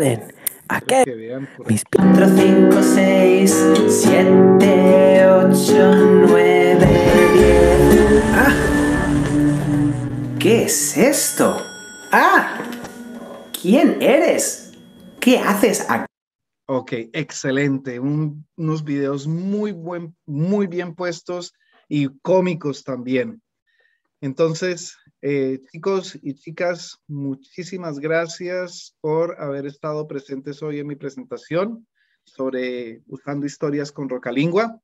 En aquel. Vean, por... Mis 4, 5, 6, 7, 8, 9, 10. ¡Ah! ¿Qué es esto? ¡Ah! ¿Quién eres? ¿Qué haces aquí? Ok, excelente. unos videos muy, buen, muy bien puestos y cómicos también. Entonces, eh, chicos y chicas, muchísimas gracias por haber estado presentes hoy en mi presentación sobre usando historias con Rocalingua.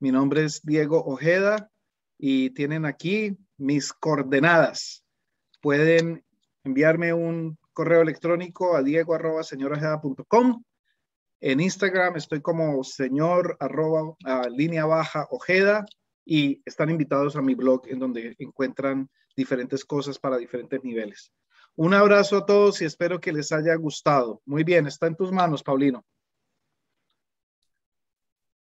Mi nombre es Diego Ojeda y tienen aquí mis coordenadas. Pueden enviarme un correo electrónico a diego arroba .com. En Instagram estoy como señor arroba ah, línea baja ojeda y están invitados a mi blog en donde encuentran diferentes cosas para diferentes niveles. Un abrazo a todos y espero que les haya gustado. Muy bien, está en tus manos, Paulino.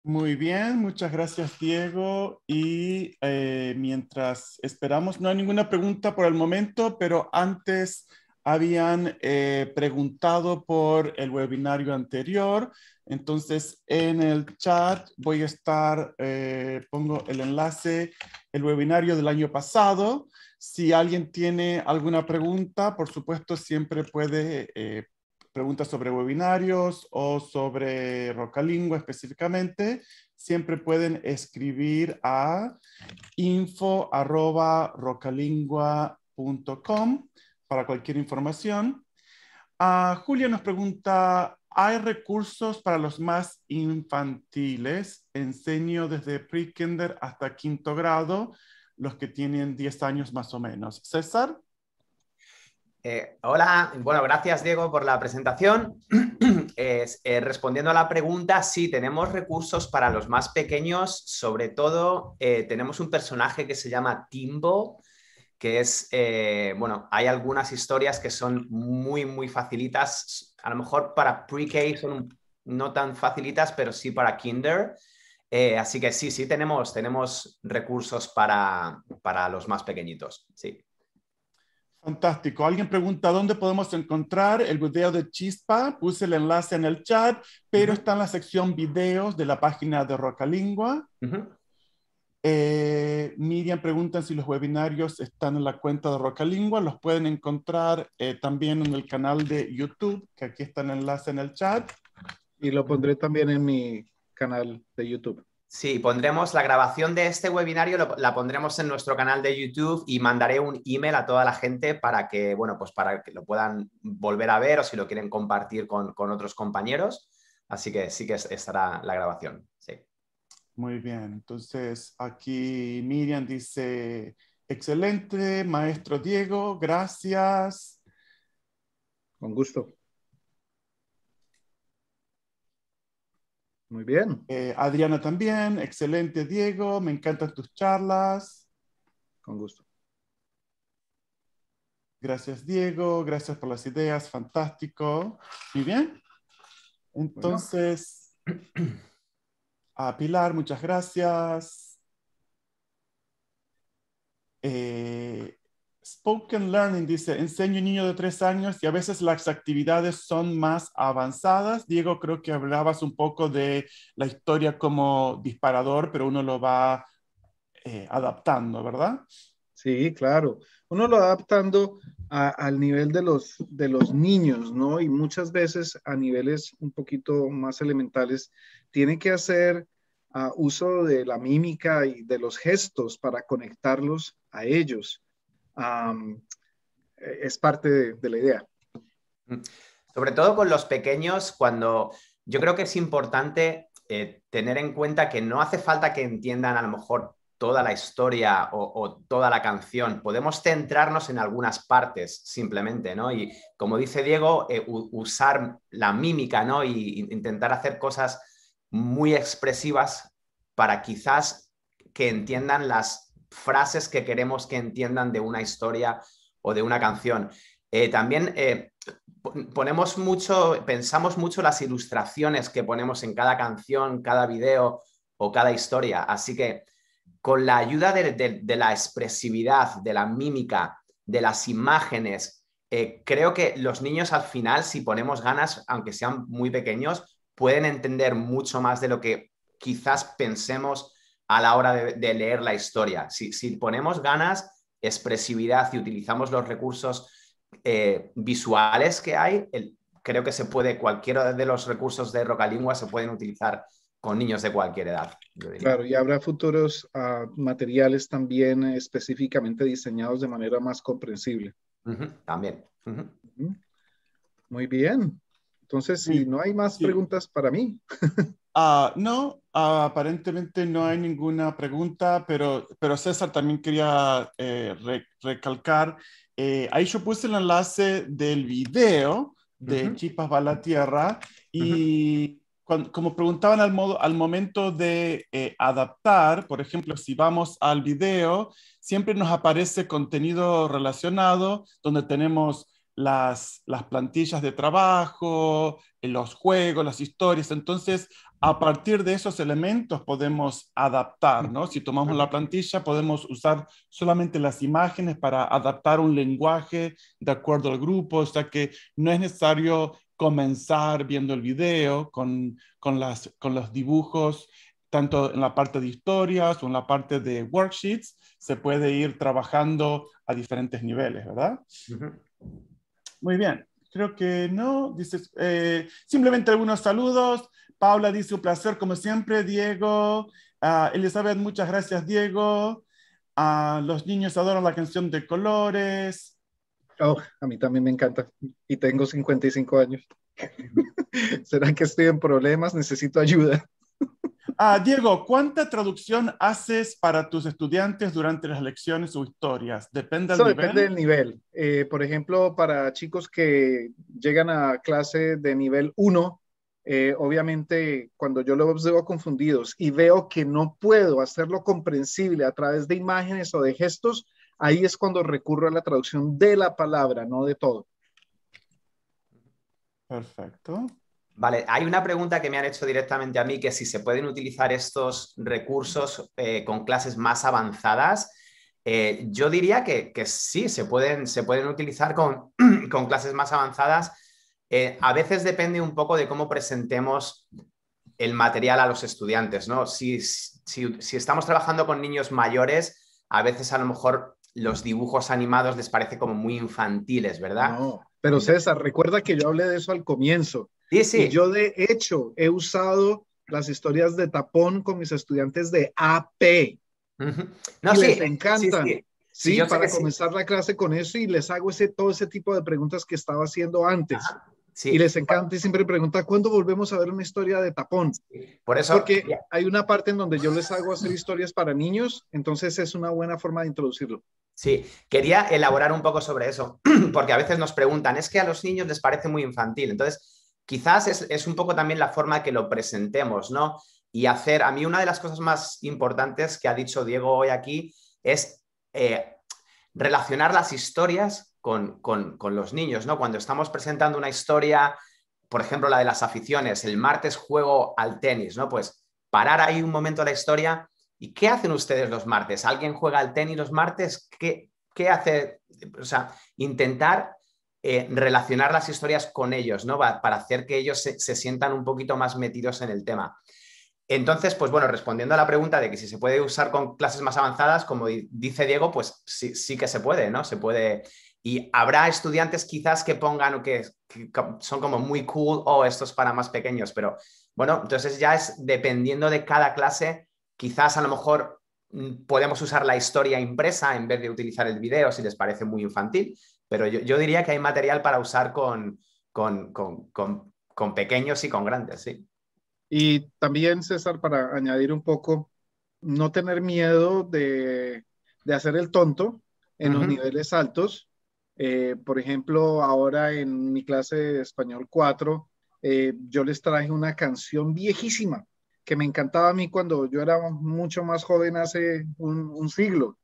Muy bien, muchas gracias Diego. Y eh, mientras esperamos, no hay ninguna pregunta por el momento, pero antes habían eh, preguntado por el webinario anterior. Entonces, en el chat voy a estar, eh, pongo el enlace, el webinario del año pasado. Si alguien tiene alguna pregunta, por supuesto, siempre puede preguntas sobre webinarios o sobre Rocalingua específicamente, siempre pueden escribir a info.rocalingua.com para cualquier información. Ah, Julia nos pregunta, ¿hay recursos para los más infantiles? Enseño desde pre-kinder hasta quinto grado, los que tienen 10 años más o menos. César. Eh, hola, bueno, gracias Diego por la presentación. [clears throat] Eh, respondiendo a la pregunta, sí, tenemos recursos para los más pequeños, sobre todo eh, tenemos un personaje que se llama Timbo, que es, bueno, hay algunas historias que son muy, muy facilitas, a lo mejor para pre-K son no tan facilitas, pero sí para Kinder. así que sí, sí tenemos, tenemos recursos para, para los más pequeñitos, sí. Fantástico. Alguien pregunta dónde podemos encontrar el video de Chispa. Puse el enlace en el chat, pero está en la sección videos de la página de Rocalingua. Lingua. Eh, Miriam pregunta si los webinarios están en la cuenta de Rocalingua. Los pueden encontrar eh, también en el canal de YouTube, que aquí está el enlace en el chat. Y lo pondré también en mi canal de YouTube. Sí, pondremos la grabación de este webinario, la pondremos en nuestro canal de YouTube y mandaré un email a toda la gente para que, bueno, pues para que lo puedan volver a ver o si lo quieren compartir con, otros compañeros. Así que sí que estará la grabación. Sí. Muy bien, entonces aquí Miriam dice, excelente, maestro Diego, gracias. Con gusto. Muy bien. Eh, Adriana también, excelente Diego, me encantan tus charlas. Con gusto. Gracias Diego, gracias por las ideas, fantástico. Muy bien. Entonces, a Pilar, muchas gracias. Eh, Spoken Learning dice, enseño a niño de tres años y a veces las actividades son más avanzadas. Diego, creo que hablabas un poco de la historia como disparador, pero uno lo va eh, adaptando, ¿verdad? Sí, claro. Uno lo va adaptando al nivel de los, de los niños, ¿no? Y muchas veces a niveles un poquito más elementales, tiene que hacer ah, uso de la mímica y de los gestos para conectarlos a ellos. E, es parte de, la idea. Mm. Sobre todo con los pequeños, cuando yo creo que es importante eh, tener en cuenta que no hace falta que entiendan a lo mejor toda la historia o, toda la canción. Podemos centrarnos en algunas partes simplemente, ¿no? Y como dice Diego, eh, usar la mímica, ¿no? Y intentar hacer cosas muy expresivas para quizás que entiendan las frases que queremos que entiendan de una historia o de una canción. Eh, también eh, ponemos mucho, pensamos mucho las ilustraciones que ponemos en cada canción, cada video o cada historia. Así que con la ayuda de, la expresividad, de la mímica, de las imágenes, eh, creo que los niños al final, si ponemos ganas, aunque sean muy pequeños, pueden entender mucho más de lo que quizás pensemos a la hora de, leer la historia. Si, ponemos ganas, expresividad y utilizamos los recursos eh, visuales que hay, creo que se puede, cualquiera de los recursos de Rocalingua se pueden utilizar con niños de cualquier edad. Claro, y habrá futuros ah, materiales también específicamente diseñados de manera más comprensible. también. Muy bien. Entonces, si no hay más preguntas para mí. Ah, no, aparentemente no hay ninguna pregunta, pero, pero César también quería eh, recalcar, eh, ahí yo puse el enlace del video de Chipas va a la Tierra y como preguntaban al, modo, al momento de eh, adaptar, por ejemplo, si vamos al video, siempre nos aparece contenido relacionado donde tenemos las, plantillas de trabajo, los juegos, las historias. Entonces, a partir de esos elementos podemos adaptar, ¿no? Si tomamos la plantilla, podemos usar solamente las imágenes para adaptar un lenguaje de acuerdo al grupo, o sea que no es necesario comenzar viendo el video con, las, con los dibujos, tanto en la parte de historias o en la parte de worksheets, se puede ir trabajando a diferentes niveles, ¿verdad? Muy bien, creo que no. Dices, eh, simplemente algunos saludos. Paula dice un placer como siempre, Diego. Ah, Elizabeth, muchas gracias, Diego. Ah, los niños adoran la canción de colores. Oh, a mí también me encanta y tengo 55 años. [laughs] ¿Será que estoy en problemas? Necesito ayuda. Ah, Diego, ¿cuánta traducción haces para tus estudiantes durante las lecciones o historias? ¿Depende del nivel? Depende del nivel. Eh, por ejemplo, para chicos que llegan a clase de nivel 1, eh, obviamente cuando yo los veo confundidos y veo que no puedo hacerlo comprensible a través de imágenes o de gestos, ahí es cuando recurro a la traducción de la palabra, no de todo. Perfecto. Vale, hay una pregunta que me han hecho directamente a mí, que si se pueden utilizar estos recursos eh, con clases más avanzadas. Eh, yo diría que, que, sí, se pueden, se pueden utilizar con, [clears throat] clases más avanzadas. Eh, a veces depende un poco de cómo presentemos el material a los estudiantes, ¿no? Si, si estamos trabajando con niños mayores, a veces a lo mejor los dibujos animados les parece como muy infantiles, ¿verdad? No, pero César, recuerda que yo hablé de eso al comienzo y yo de hecho he usado las historias de tapón con mis estudiantes de AP. No, y les encantan. Sí, para comenzar la clase con eso y les hago ese, todo ese tipo de preguntas que estaba haciendo antes. Sí. Y les encanta y siempre pregunta, ¿cuándo volvemos a ver una historia de tapón? Por eso. Porque hay una parte en donde yo les hago hacer historias para niños, entonces es una buena forma de introducirlo. Sí, quería elaborar un poco sobre eso, [clears throat] porque a veces nos preguntan, es que a los niños les parece muy infantil. Entonces, Quizás es, un poco también la forma que lo presentemos, ¿no? Y hacer, a mí una de las cosas más importantes que ha dicho Diego hoy aquí es eh, relacionar las historias con, los niños, ¿no? Cuando estamos presentando una historia, por ejemplo, la de las aficiones, el martes juego al tenis, ¿no? Pues parar ahí un momento la historia. ¿Y qué hacen ustedes los martes? ¿Alguien juega al tenis los martes? ¿Qué, qué hace? O sea, intentar eh, relacionar las historias con ellos, ¿no? Para hacer que ellos se, sientan un poquito más metidos en el tema. Entonces, pues bueno, respondiendo a la pregunta de que si se puede usar con clases más avanzadas, como dice Diego, pues sí, que se puede, ¿no? Se puede. Y habrá estudiantes quizás que pongan o que, son como muy cool, o oh, para más pequeños, pero bueno, entonces ya es dependiendo de cada clase, quizás a lo mejor mm, podemos usar la historia impresa en vez de utilizar el video si les parece muy infantil, pero yo, diría que hay material para usar con, con, pequeños y con grandes, sí. Y también, César, para añadir un poco, no tener miedo de, hacer el tonto en los niveles altos. Eh, por ejemplo, ahora en mi clase de español 4, eh, yo les traje una canción viejísima que me encantaba a mí cuando yo era mucho más joven hace un siglo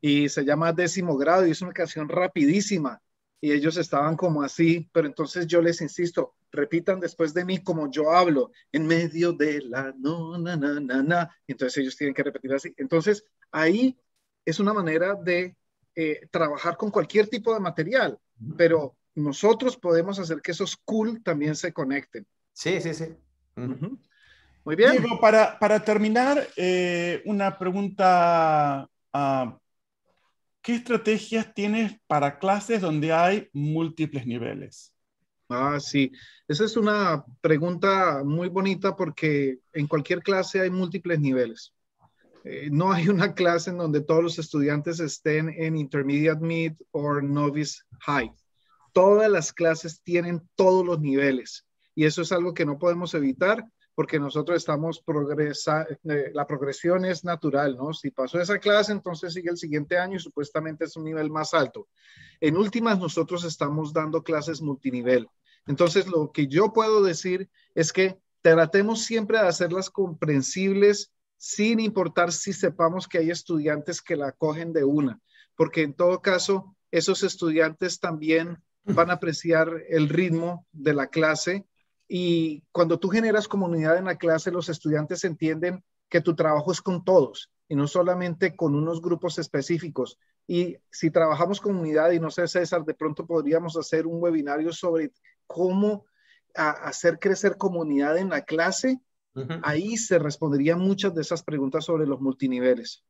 y se llama Décimo Grado y es una canción rapidísima y ellos estaban como así, pero entonces yo les insisto, repitan después de mí como yo hablo, en medio de la no, na, na, na, na, entonces ellos tienen que repetir así. Entonces ahí es una manera de eh, trabajar con cualquier tipo de material, pero nosotros podemos hacer que esos cool también se conecten. Sí, sí, sí. Muy bien. para, para terminar, eh, una pregunta a ah, ¿qué estrategias tienes para clases donde hay múltiples niveles? Ah, sí. Esa es una pregunta muy bonita porque en cualquier clase hay múltiples niveles. Eh, no hay una clase en donde todos los estudiantes estén en Intermediate Mid o Novice High. Todas las clases tienen todos los niveles y eso es algo que no podemos evitar porque nosotros estamos progresa, eh, la progresión es natural, ¿no? Si pasó esa clase, entonces sigue el siguiente año y supuestamente es un nivel más alto. En últimas, nosotros estamos dando clases multinivel. Entonces, lo que yo puedo decir es que tratemos siempre de hacerlas comprensibles sin importar si sepamos que hay estudiantes que la cogen de una, porque en todo caso, esos estudiantes también van a apreciar el ritmo de la clase y cuando tú generas comunidad en la clase, los estudiantes entienden que tu trabajo es con todos y no solamente con unos grupos específicos. Y si trabajamos comunidad, y no sé, César, de pronto podríamos hacer un webinario sobre cómo hacer crecer comunidad en la clase, ahí se responderían muchas de esas preguntas sobre los multiniveles.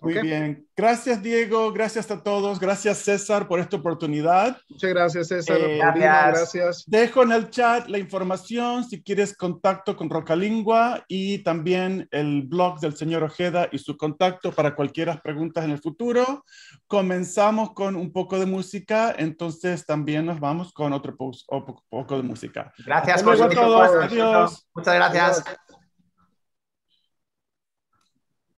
Muy bien. Gracias, Diego. Gracias a todos. Gracias, César, por esta oportunidad. Muchas gracias, César. Eh, gracias. Dejo en el chat la información si quieres contacto con Rocalingua y también el blog del señor Ojeda y su contacto para cualquier preguntas en el futuro. Comenzamos con un poco de música, entonces también nos vamos con otro poco, de música. Gracias, a todos. Adiós. Muchas gracias.